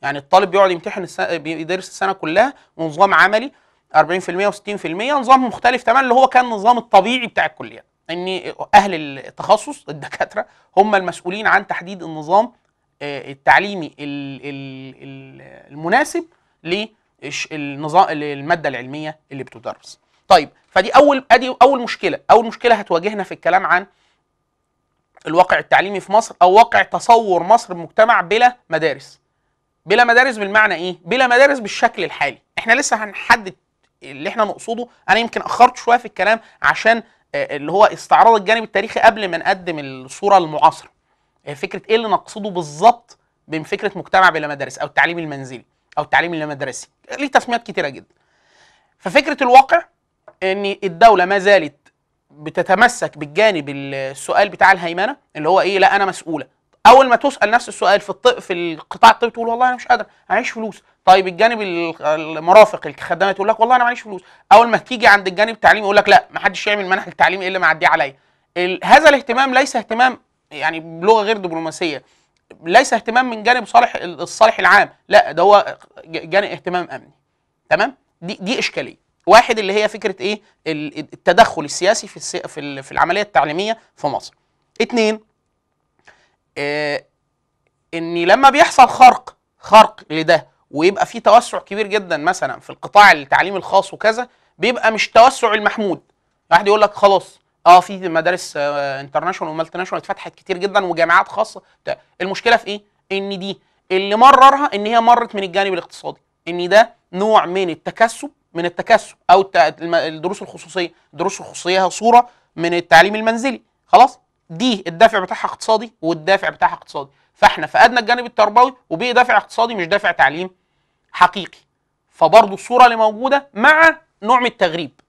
يعني الطالب بيقعد يمتحن السنة بيدرس السنه كلها ونظام عملي 40% و60% نظام مختلف تماما اللي هو كان النظام الطبيعي بتاع الكليه ان اهل التخصص الدكاتره هم المسؤولين عن تحديد النظام آه، التعليمي المناسب للنظام الماده العلميه اللي بتدرس. طيب فدي اول ادي اول مشكله، اول مشكله هتواجهنا في الكلام عن الواقع التعليمي في مصر او واقع تصور مصر بمجتمع بلا مدارس بلا مدارس بالمعنى ايه بلا مدارس بالشكل الحالي احنا لسه هنحدد اللي احنا نقصده انا يمكن اخرت شويه في الكلام عشان آه، اللي هو استعراض الجانب التاريخي قبل ما نقدم الصوره المعاصره فكره ايه اللي نقصده بالظبط بين فكره مجتمع بلا مدارس او التعليم المنزلي او التعليم اللامدرسي ليه تسميات كتيره جدا ففكره الواقع ان الدوله ما زالت بتتمسك بالجانب السؤال بتاع الهيمنه اللي هو ايه لا انا مسؤوله اول ما تسال نفس السؤال في الطب في القطاع الطبي تقول والله انا مش قادر معيش فلوس طيب الجانب المرافق الخدمات تقول لك والله انا معيش فلوس اول ما تيجي عند الجانب التعليمي يقول لك لا ما حدش يعمل منهج تعليمي الا ما عليا هذا الاهتمام ليس اهتمام يعني بلغه غير دبلوماسيه ليس اهتمام من جانب صالح الصالح العام لا ده هو جانب اهتمام امني تمام دي دي اشكاليه واحد اللي هي فكره ايه التدخل السياسي في السي... في, في العمليه التعليميه في مصر اثنين آه ان لما بيحصل خرق خرق لده ويبقى في توسع كبير جدا مثلا في القطاع التعليم الخاص وكذا بيبقى مش توسع المحمود واحد يقول لك خلاص اه في مدارس آه انترناشونال ومالتي ناشونال اتفتحت كتير جدا وجامعات خاصه ده. المشكله في ايه ان دي اللي مررها ان هي مرت من الجانب الاقتصادي ان ده نوع من التكسب من التكسب او الدروس الخصوصيه الدروس الخصوصيه هي صوره من التعليم المنزلي خلاص دي الدافع بتاعها اقتصادي والدافع بتاعها اقتصادي فاحنا فقدنا الجانب التربوي وبقي دافع اقتصادي مش دافع تعليم حقيقي فبرضه الصوره اللي موجوده مع نوع من التغريب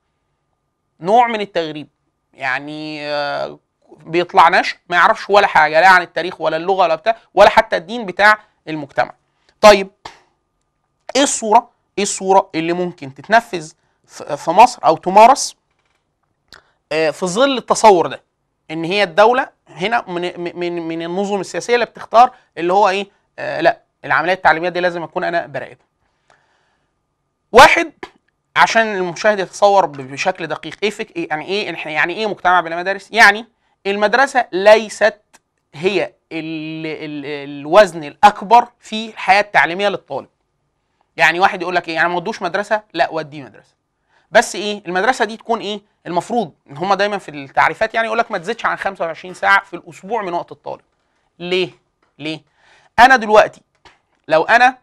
نوع من التغريب يعني آه، بيطلعناش ما يعرفش ولا حاجه لا عن التاريخ ولا اللغه ولا بتاع ولا حتى الدين بتاع المجتمع طيب ايه الصوره ايه الصوره اللي ممكن تتنفذ في مصر او تمارس آه، في ظل التصور ده ان هي الدوله هنا من من من النظم السياسيه اللي بتختار اللي هو ايه آه، لا العمليه التعليميه دي لازم اكون انا براقبها. واحد عشان المشاهد يتصور بشكل دقيق ايه فك ايه يعني ايه يعني ايه مجتمع بلا مدارس؟ يعني المدرسه ليست هي الـ الـ الوزن الاكبر في الحياه التعليميه للطالب. يعني واحد يقول لك ايه يعني ما ودوش مدرسه لا وديه مدرسه بس ايه المدرسه دي تكون ايه المفروض ان هم دايما في التعريفات يعني يقول لك ما تزيدش عن 25 ساعه في الاسبوع من وقت الطالب ليه ليه انا دلوقتي لو انا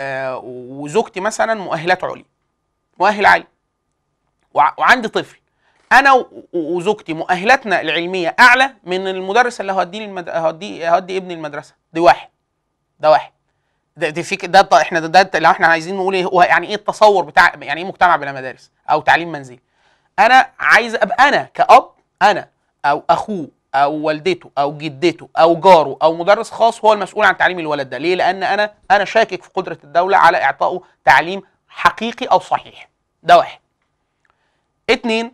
آه وزوجتي مثلا مؤهلات عليا مؤهل عالي وعندي طفل انا وزوجتي مؤهلاتنا العلميه اعلى من المدرس اللي هوديه المد... هوديه هودي ابني المدرسه دي واحد ده واحد ده دي فيك ده احنا ده, ده لو احنا عايزين نقول ايه يعني ايه التصور بتاع يعني ايه مجتمع بلا مدارس او تعليم منزلي انا عايز ابقى انا كاب انا او اخوه او والدته او جدته او جاره او مدرس خاص هو المسؤول عن تعليم الولد ده ليه لان انا انا شاكك في قدره الدوله على اعطائه تعليم حقيقي او صحيح ده واحد اتنين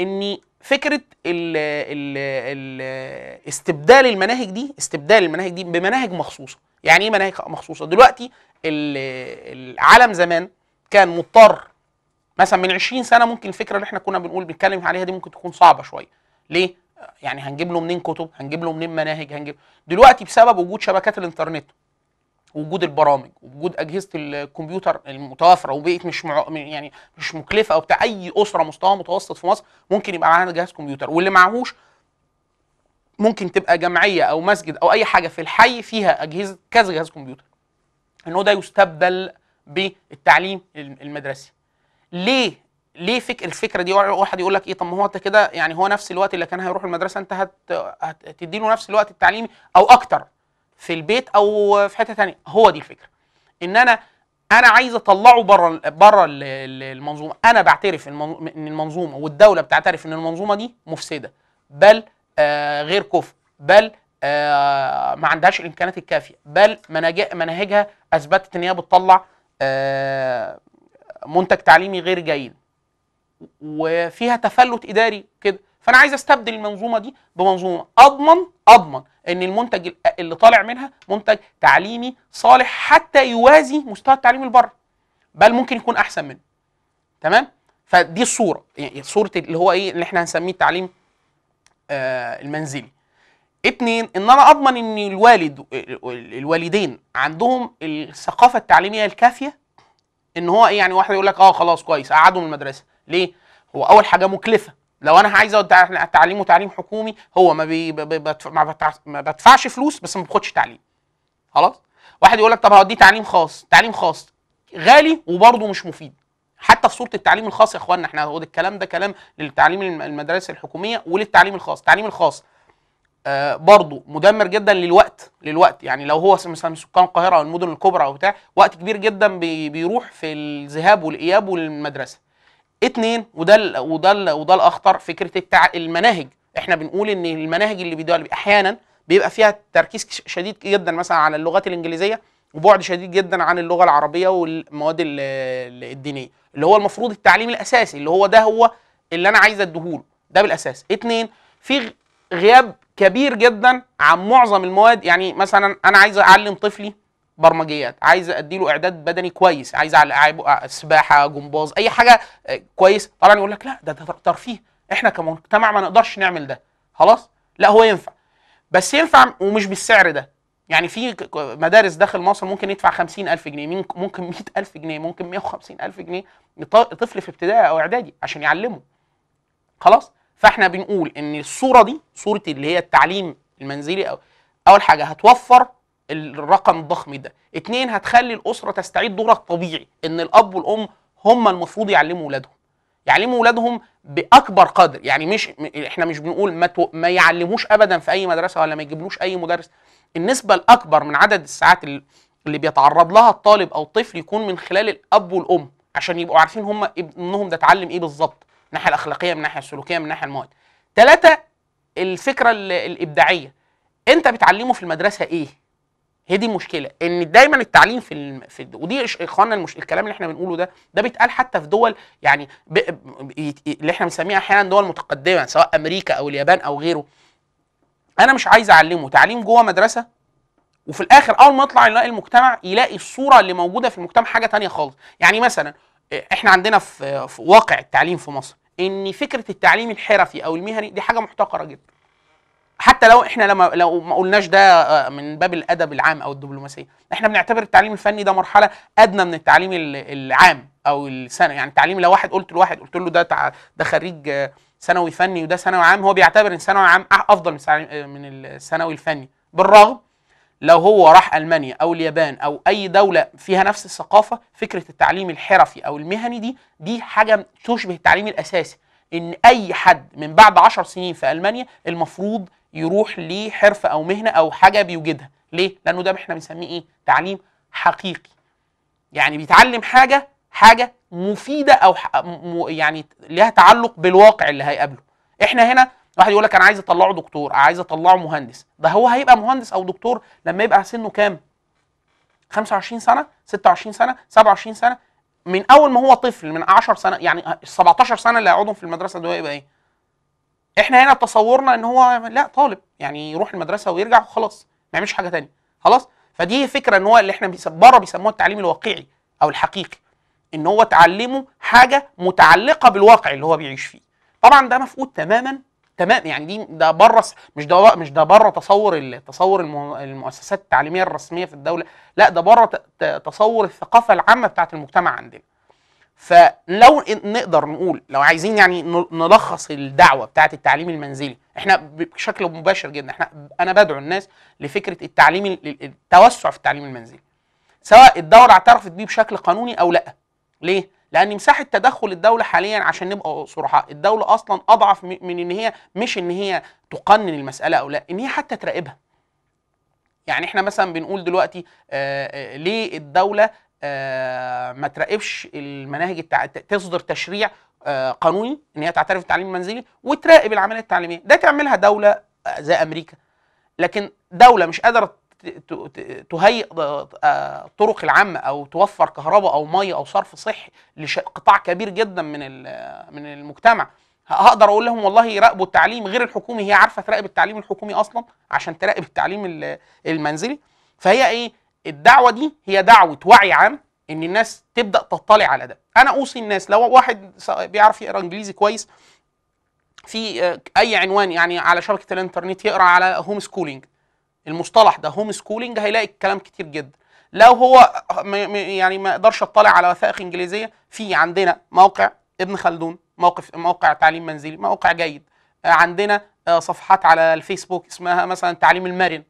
اني فكره ال ال ال استبدال المناهج دي استبدال المناهج دي بمناهج مخصوصه يعني ايه مناهج مخصوصه دلوقتي العالم زمان كان مضطر مثلا من 20 سنه ممكن الفكره اللي احنا كنا بنقول بنتكلم عليها دي ممكن تكون صعبه شويه ليه يعني هنجيب له منين كتب هنجيب له منين مناهج هنجيب دلوقتي بسبب وجود شبكات الانترنت وجود البرامج ووجود اجهزه الكمبيوتر المتوافره وبقت مش مع... يعني مش مكلفه او بتاع اي اسره مستوى متوسط في مصر ممكن يبقى معاها جهاز كمبيوتر واللي معهوش ممكن تبقى جمعيه او مسجد او اي حاجه في الحي فيها اجهزه كذا جهاز كمبيوتر ان هو ده يستبدل بالتعليم المدرسي ليه ليه فك الفكره دي واحد يقول لك ايه طب ما هو انت كده يعني هو نفس الوقت اللي كان هيروح المدرسه انت هت... هتدي له نفس الوقت التعليمي او اكتر في البيت او في حته ثانيه هو دي الفكره ان انا انا عايز اطلعه بره بره المنظومه انا بعترف ان المنظومه والدوله بتعترف ان المنظومه دي مفسده بل آه غير كفء بل آه ما عندهاش الامكانات الكافيه بل مناهجها اثبتت ان هي بتطلع آه منتج تعليمي غير جيد وفيها تفلت اداري كده فانا عايز استبدل المنظومه دي بمنظومه اضمن اضمن ان المنتج اللي طالع منها منتج تعليمي صالح حتى يوازي مستوى التعليم البر بل ممكن يكون احسن منه تمام فدي الصوره يعني صوره اللي هو ايه اللي احنا هنسميه التعليم آه المنزلي اتنين ان انا اضمن ان الوالد آه، الوالدين عندهم الثقافه التعليميه الكافيه ان هو ايه يعني واحد يقول لك اه خلاص كويس قعدوا من المدرسه ليه هو اول حاجه مكلفه لو انا عايز تعليمه تعليم حكومي هو ما بي ما بدفعش فلوس بس ما باخدش تعليم خلاص واحد يقول لك طب هوديه تعليم خاص تعليم خاص غالي وبرضه مش مفيد حتى في صوره التعليم الخاص يا اخواننا احنا هو الكلام ده كلام للتعليم المدارس الحكوميه وللتعليم الخاص التعليم الخاص آه برضه مدمر جدا للوقت للوقت يعني لو هو مثلا سكان القاهره او المدن الكبرى او بتاع وقت كبير جدا بيروح في الذهاب والاياب والمدرسه اتنين وده وده وده الاخطر فكره بتاع المناهج احنا بنقول ان المناهج اللي بيدول احيانا بيبقى فيها تركيز شديد جدا مثلا على اللغات الانجليزيه وبعد شديد جدا عن اللغه العربيه والمواد الدينيه اللي هو المفروض التعليم الاساسي اللي هو ده هو اللي انا عايز اديهوله ده بالاساس اتنين في غياب كبير جدا عن معظم المواد يعني مثلا انا عايز اعلم طفلي برمجيات عايز اديله اعداد بدني كويس عايز على سباحه جمباز اي حاجه كويس طبعا يقول لك لا ده ترفيه احنا كمجتمع ما نقدرش نعمل ده خلاص لا هو ينفع بس ينفع ومش بالسعر ده يعني في مدارس داخل مصر ممكن يدفع 50000 جنيه ممكن 100000 جنيه ممكن 150000 جنيه طفل في ابتدائي او اعدادي عشان يعلمه خلاص فاحنا بنقول ان الصوره دي صوره اللي هي التعليم المنزلي او اول حاجه هتوفر الرقم الضخم ده اتنين هتخلي الاسره تستعيد دورها الطبيعي ان الاب والام هم المفروض يعلموا ولادهم يعلموا ولادهم باكبر قدر يعني مش احنا مش بنقول ما, تو... ما يعلموش ابدا في اي مدرسه ولا ما يجيبلوش اي مدرس النسبه الاكبر من عدد الساعات اللي بيتعرض لها الطالب او الطفل يكون من خلال الاب والام عشان يبقوا عارفين هم ابنهم ده اتعلم ايه بالظبط من الناحيه الاخلاقيه من الناحيه السلوكيه من الناحيه المواد ثلاثه الفكره الابداعيه انت بتعلمه في المدرسه ايه هي دي المشكله ان دايما التعليم في الم... في الد... ودي اخواننا المش... الكلام اللي احنا بنقوله ده ده بيتقال حتى في دول يعني ب... ب... اللي احنا بنسميها احيانا دول متقدمه سواء امريكا او اليابان او غيره انا مش عايز اعلمه تعليم جوه مدرسه وفي الاخر اول ما يطلع يلاقي المجتمع يلاقي الصوره اللي موجوده في المجتمع حاجه تانية خالص يعني مثلا آه، احنا عندنا في, في واقع التعليم في مصر ان فكره التعليم الحرفي او المهني دي حاجه محتقره جدا حتى لو احنا لما لو ما قلناش ده آه، من باب الادب العام او الدبلوماسيه احنا بنعتبر التعليم الفني ده مرحله ادنى من التعليم العام او السنه يعني التعليم لو واحد قلت لواحد قلت له ده تع... ده خريج آه، ثانوي فني وده ثانوي عام هو بيعتبر ان الثانوي عام افضل من آه، من الثانوي الفني بالرغم لو هو راح المانيا او اليابان او اي دوله فيها نفس الثقافه فكره التعليم الحرفي او المهني دي دي حاجه تشبه التعليم الاساسي ان اي حد من بعد 10 سنين في المانيا المفروض يروح لحرفه او مهنه او حاجه بيوجدها ليه لانه ده احنا بنسميه ايه تعليم حقيقي يعني بيتعلم حاجه حاجه مفيده او يعني لها تعلق بالواقع اللي هيقابله احنا هنا واحد يقول لك انا عايز اطلعه دكتور عايز اطلعه مهندس ده هو هيبقى مهندس او دكتور لما يبقى سنه كام 25 سنه 26 سنه 27 سنه من اول ما هو طفل من 10 سنه يعني 17 سنه اللي هيقعدهم في المدرسه دول هيبقى ايه احنا هنا تصورنا ان هو لا طالب يعني يروح المدرسه ويرجع وخلاص ما يعملش حاجه تانية خلاص فدي فكره ان هو اللي احنا بره بيسموه التعليم الواقعي او الحقيقي ان هو تعلمه حاجه متعلقه بالواقع اللي هو بيعيش فيه طبعا ده مفقود تماما تمام يعني دي ده بره مش ده مش ده بره تصور التصور المؤسسات التعليميه الرسميه في الدوله لا ده بره تصور الثقافه العامه بتاعه المجتمع عندنا فلو نقدر نقول لو عايزين يعني نلخص الدعوه بتاعه التعليم المنزلي احنا بشكل مباشر جدا احنا انا بدعو الناس لفكره التعليم التوسع في التعليم المنزلي سواء الدوله اعترفت بيه بشكل قانوني او لا ليه لان مساحه تدخل الدوله حاليا عشان نبقى صرحاء الدوله اصلا اضعف من ان هي مش ان هي تقنن المساله او لا ان هي حتى تراقبها يعني احنا مثلا بنقول دلوقتي آآ آه، آآ آه، ليه الدوله آه، ما تراقبش المناهج التع... تصدر تشريع آه، قانوني ان هي تعترف بالتعليم المنزلي وتراقب العمليه التعليميه ده تعملها دوله زي امريكا لكن دوله مش قادره تهيئ الطرق آه، العامه او توفر كهرباء او ميه او صرف صحي لقطاع كبير جدا من من المجتمع هقدر اقول لهم والله يراقبوا التعليم غير الحكومي هي عارفه تراقب التعليم الحكومي اصلا عشان تراقب التعليم المنزلي فهي ايه الدعوه دي هي دعوه وعي عام ان الناس تبدا تطلع على ده انا اوصي الناس لو واحد بيعرف يقرا انجليزي كويس في آه، اي عنوان يعني على شبكه الانترنت يقرا على هوم سكولينج المصطلح ده هوم سكولينج هيلاقي الكلام كتير جدا لو هو يعني ما يقدرش يطلع على وثائق انجليزيه في عندنا موقع ابن خلدون موقف موقع تعليم منزلي موقع جيد عندنا آه، صفحات على الفيسبوك اسمها مثلا تعليم المرن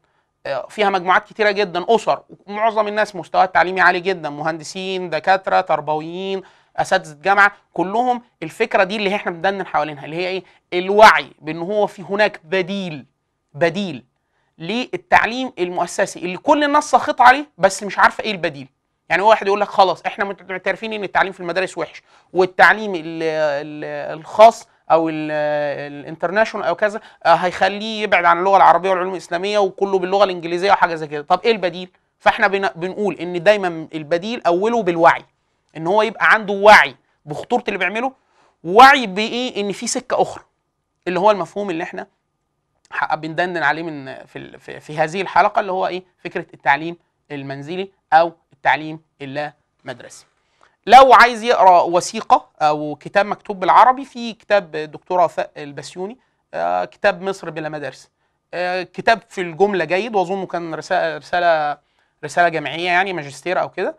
فيها مجموعات كتيره جدا اسر معظم الناس مستوى التعليمي عالي جدا مهندسين دكاتره تربويين اساتذه جامعه كلهم الفكره دي اللي احنا بندندن حوالينها اللي هي ايه الوعي بان هو في هناك بديل بديل للتعليم المؤسسي اللي كل الناس ساخطه عليه بس مش عارفه ايه البديل يعني واحد يقول لك خلاص احنا معترفين ان التعليم في المدارس وحش والتعليم الخاص او الانترناشونال او كذا آه، هيخليه يبعد عن اللغه العربيه والعلوم الاسلاميه وكله باللغه الانجليزيه وحاجه زي كده طب ايه البديل فاحنا بنقول ان دايما البديل اوله بالوعي ان هو يبقى عنده وعي بخطوره اللي بيعمله وعي بايه ان في سكه اخرى اللي هو المفهوم اللي احنا بندندن عليه من في, في في هذه الحلقه اللي هو ايه فكره التعليم المنزلي او التعليم اللا مدرسي لو عايز يقرا وثيقه او كتاب مكتوب بالعربي في كتاب دكتور وفاء البسيوني آه، كتاب مصر بلا مدارس آه، كتاب في الجمله جيد واظنه كان رساله رساله رساله جامعيه يعني ماجستير او كده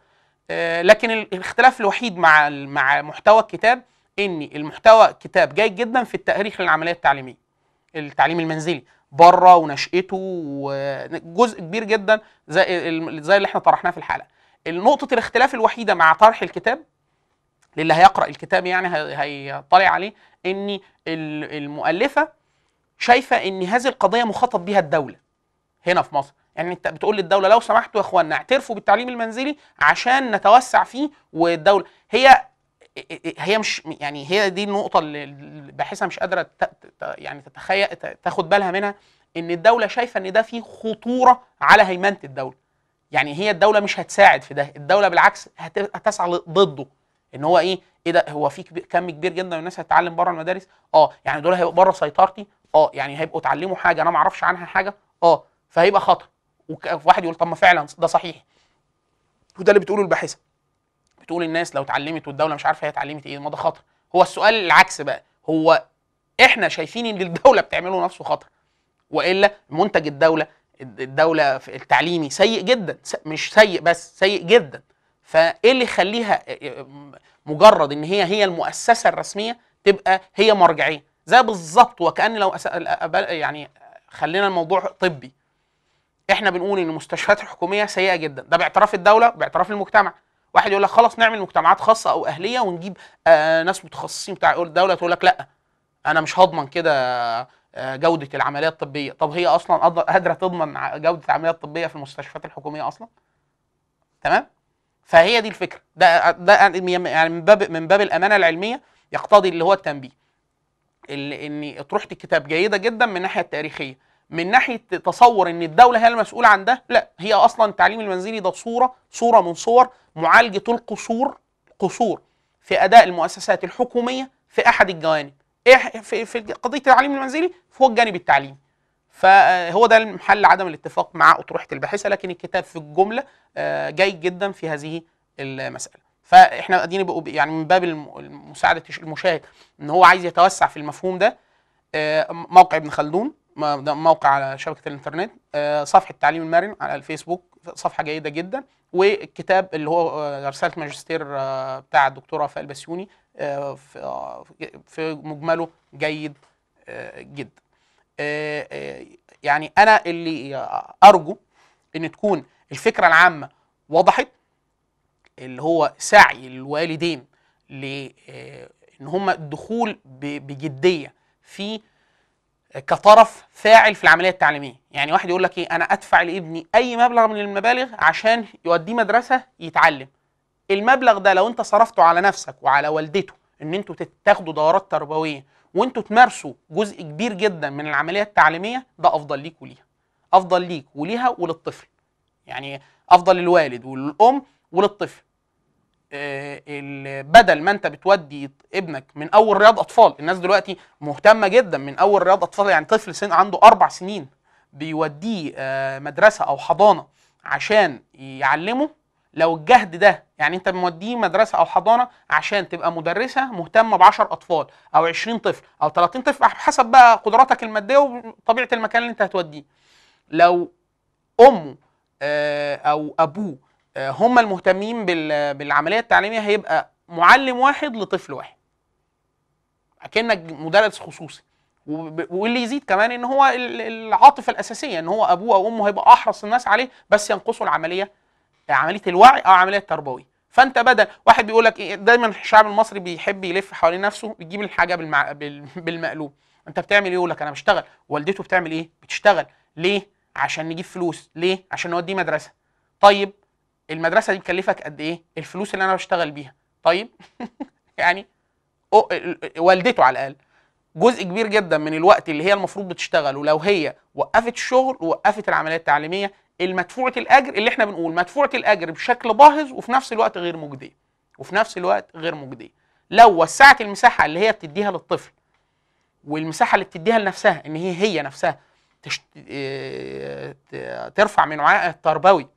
آه، لكن الاختلاف الوحيد مع مع محتوى الكتاب ان المحتوى كتاب جيد جدا في التاريخ للعمليه التعليميه التعليم المنزلي بره ونشأته وجزء كبير جدا زي زي اللي احنا طرحناه في الحلقه نقطه الاختلاف الوحيده مع طرح الكتاب للي هيقرا الكتاب يعني هيطلع عليه ان المؤلفه شايفه ان هذه القضيه مخاطب بها الدوله هنا في مصر يعني انت بتقول للدوله لو سمحتوا يا اخوانا اعترفوا بالتعليم المنزلي عشان نتوسع فيه والدوله هي هي مش يعني هي دي النقطه اللي باحثها مش قادره يعني تتخيل تاخد بالها منها ان الدوله شايفه ان ده فيه خطوره على هيمنه الدوله يعني هي الدوله مش هتساعد في ده الدوله بالعكس هتسعى ضده ان هو ايه ايه ده هو في كم كبير جدا من الناس هتتعلم بره المدارس اه يعني دول هيبقوا بره سيطرتي اه يعني هيبقوا اتعلموا حاجه انا ما اعرفش عنها حاجه اه فهيبقى خطر وواحد يقول طب ما فعلا ده صحيح وده اللي بتقوله الباحثه بتقول الناس لو اتعلمت والدوله مش عارفه هي اتعلمت ايه ما ده خطر هو السؤال العكس بقى هو احنا شايفين ان الدوله بتعمله نفسه خطر والا منتج الدوله الدوله التعليمي سيء جدا مش سيء بس سيء جدا فايه اللي يخليها مجرد ان هي هي المؤسسه الرسميه تبقى هي مرجعيه زي بالظبط وكان لو يعني خلينا الموضوع طبي احنا بنقول ان المستشفيات الحكوميه سيئه جدا ده باعتراف الدوله باعتراف المجتمع واحد يقول لك خلاص نعمل مجتمعات خاصه او اهليه ونجيب ناس متخصصين بتاع الدوله تقول لك لا انا مش هضمن كده آه، جوده العمليه الطبيه طب هي اصلا قادره تضمن جوده العمليه الطبيه في المستشفيات الحكوميه اصلا تمام فهي دي الفكره ده ده يعني, يعني من باب من باب الامانه العلميه يقتضي اللي هو التنبيه اللي ان اطروحه الكتاب جيده جدا من الناحيه التاريخيه من ناحيه تصور ان الدوله هي المسؤوله عن ده لا هي اصلا التعليم المنزلي ده صوره صوره من صور معالجه القصور قصور في اداء المؤسسات الحكوميه في احد الجوانب ايه في, في قضيه التعليم المنزلي هو الجانب التعليمي فهو ده محل عدم الاتفاق مع اطروحه الباحثه لكن الكتاب في الجمله آه، جيد جدا في هذه المساله فاحنا قاعدين يعني من باب مساعده المشاهد ان هو عايز يتوسع في المفهوم ده آه، موقع ابن خلدون موقع على شبكه الانترنت آه، صفحه التعليم المرن على الفيسبوك صفحه جيده جدا والكتاب اللي هو آه، رساله ماجستير آه، بتاع الدكتور رافائيل البسيوني آه، في مجمله جيد جدا يعني انا اللي ارجو ان تكون الفكره العامه وضحت اللي هو سعي الوالدين لان هم الدخول بجديه في كطرف فاعل في العمليه التعليميه يعني واحد يقول لك ايه انا ادفع لابني اي مبلغ من المبالغ عشان يوديه مدرسه يتعلم المبلغ ده لو انت صرفته على نفسك وعلى والدته ان انتوا تاخدوا دورات تربويه وانتوا تمارسوا جزء كبير جدا من العمليه التعليميه ده افضل ليك وليها افضل ليك وليها وللطفل يعني افضل للوالد وللام وللطفل بدل ما انت بتودي ابنك من اول رياض اطفال الناس دلوقتي مهتمه جدا من اول رياض اطفال يعني طفل سن عنده اربع سنين بيوديه آه، مدرسه او حضانه عشان يعلمه لو الجهد ده يعني انت موديه مدرسه او حضانه عشان تبقى مدرسه مهتمه ب 10 اطفال او 20 طفل او 30 طفل حسب بقى قدراتك الماديه وطبيعه المكان اللي انت هتوديه لو امه آه، او ابوه آه، هم المهتمين بالعمليه التعليميه هيبقى معلم واحد لطفل واحد اكنك مدرس خصوصي واللي يزيد كمان ان هو العاطفه الاساسيه ان هو ابوه او امه هيبقى احرص الناس عليه بس ينقصوا العمليه عمليه الوعي او العمليه التربويه فانت بدل واحد بيقول لك إيه، دايما الشعب المصري بيحب يلف حوالين نفسه بيجيب الحاجه بالمع... بالمقلوب انت بتعمل ايه يقول لك انا بشتغل والدته بتعمل ايه بتشتغل ليه عشان نجيب فلوس ليه عشان نوديه مدرسه طيب المدرسه دي مكلفك قد ايه الفلوس اللي انا بشتغل بيها طيب يعني والدته على الاقل جزء كبير جدا من الوقت اللي هي المفروض بتشتغل ولو هي وقفت الشغل ووقفت العمليه التعليميه المدفوعه الاجر اللي احنا بنقول مدفوعه الاجر بشكل باهظ وفي نفس الوقت غير مجديه وفي نفس الوقت غير مجديه لو وسعت المساحه اللي هي بتديها للطفل والمساحه اللي بتديها لنفسها ان هي هي نفسها تشت... آه، ترفع من وعائها التربوي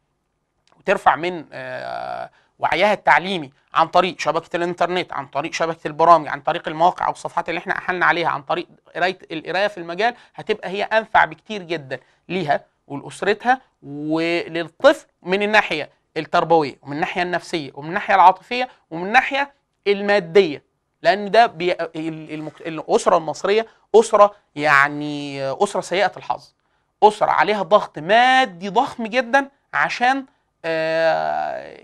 ترفع من آه، وعيها التعليمي عن طريق شبكه الانترنت عن طريق شبكه البرامج عن طريق المواقع او الصفحات اللي احنا احلنا عليها عن طريق قرايه القرايه في المجال هتبقى هي انفع بكتير جدا ليها ولاسرتها وللطفل من الناحيه التربويه ومن الناحيه النفسيه ومن الناحيه العاطفيه ومن الناحيه الماديه لان ده بي... المك... الاسره المصريه اسره يعني اسره سيئه الحظ اسره عليها ضغط مادي ضخم جدا عشان آه،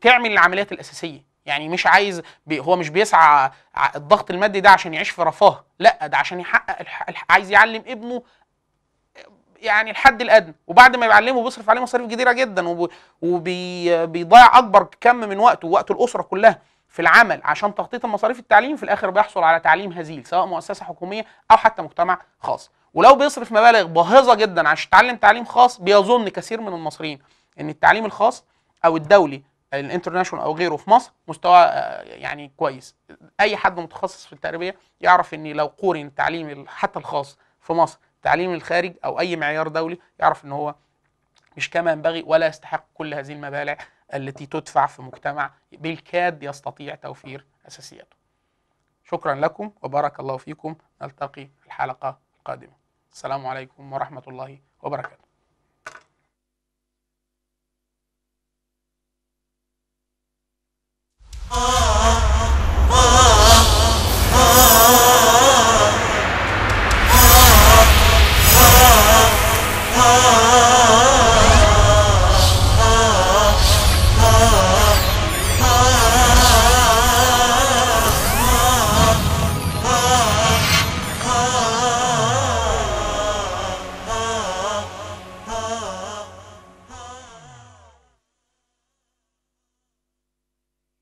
تعمل العمليات الاساسيه يعني مش عايز بي هو مش بيسعى الضغط المادي ده عشان يعيش في رفاه لا ده عشان يحقق الح... عايز يعلم ابنه يعني الحد الادنى وبعد ما يعلمه بيصرف عليه مصاريف كبيره جدا وبيضيع وبي... اكبر كم من وقته ووقت الاسره كلها في العمل عشان تغطيه مصاريف التعليم في الاخر بيحصل على تعليم هزيل سواء مؤسسه حكوميه او حتى مجتمع خاص ولو بيصرف مبالغ باهظه جدا عشان يتعلم تعليم خاص بيظن كثير من المصريين ان التعليم الخاص او الدولي الانترناشونال او غيره في مصر مستوى آه، يعني كويس اي حد متخصص في التربيه يعرف ان لو قورن التعليم حتى الخاص في مصر تعليم الخارج او اي معيار دولي يعرف ان هو مش كما ينبغي ولا يستحق كل هذه المبالغ التي تدفع في مجتمع بالكاد يستطيع توفير اساسياته. شكرا لكم وبارك الله فيكم نلتقي في الحلقه القادمه. السلام عليكم ورحمه الله وبركاته. Oh.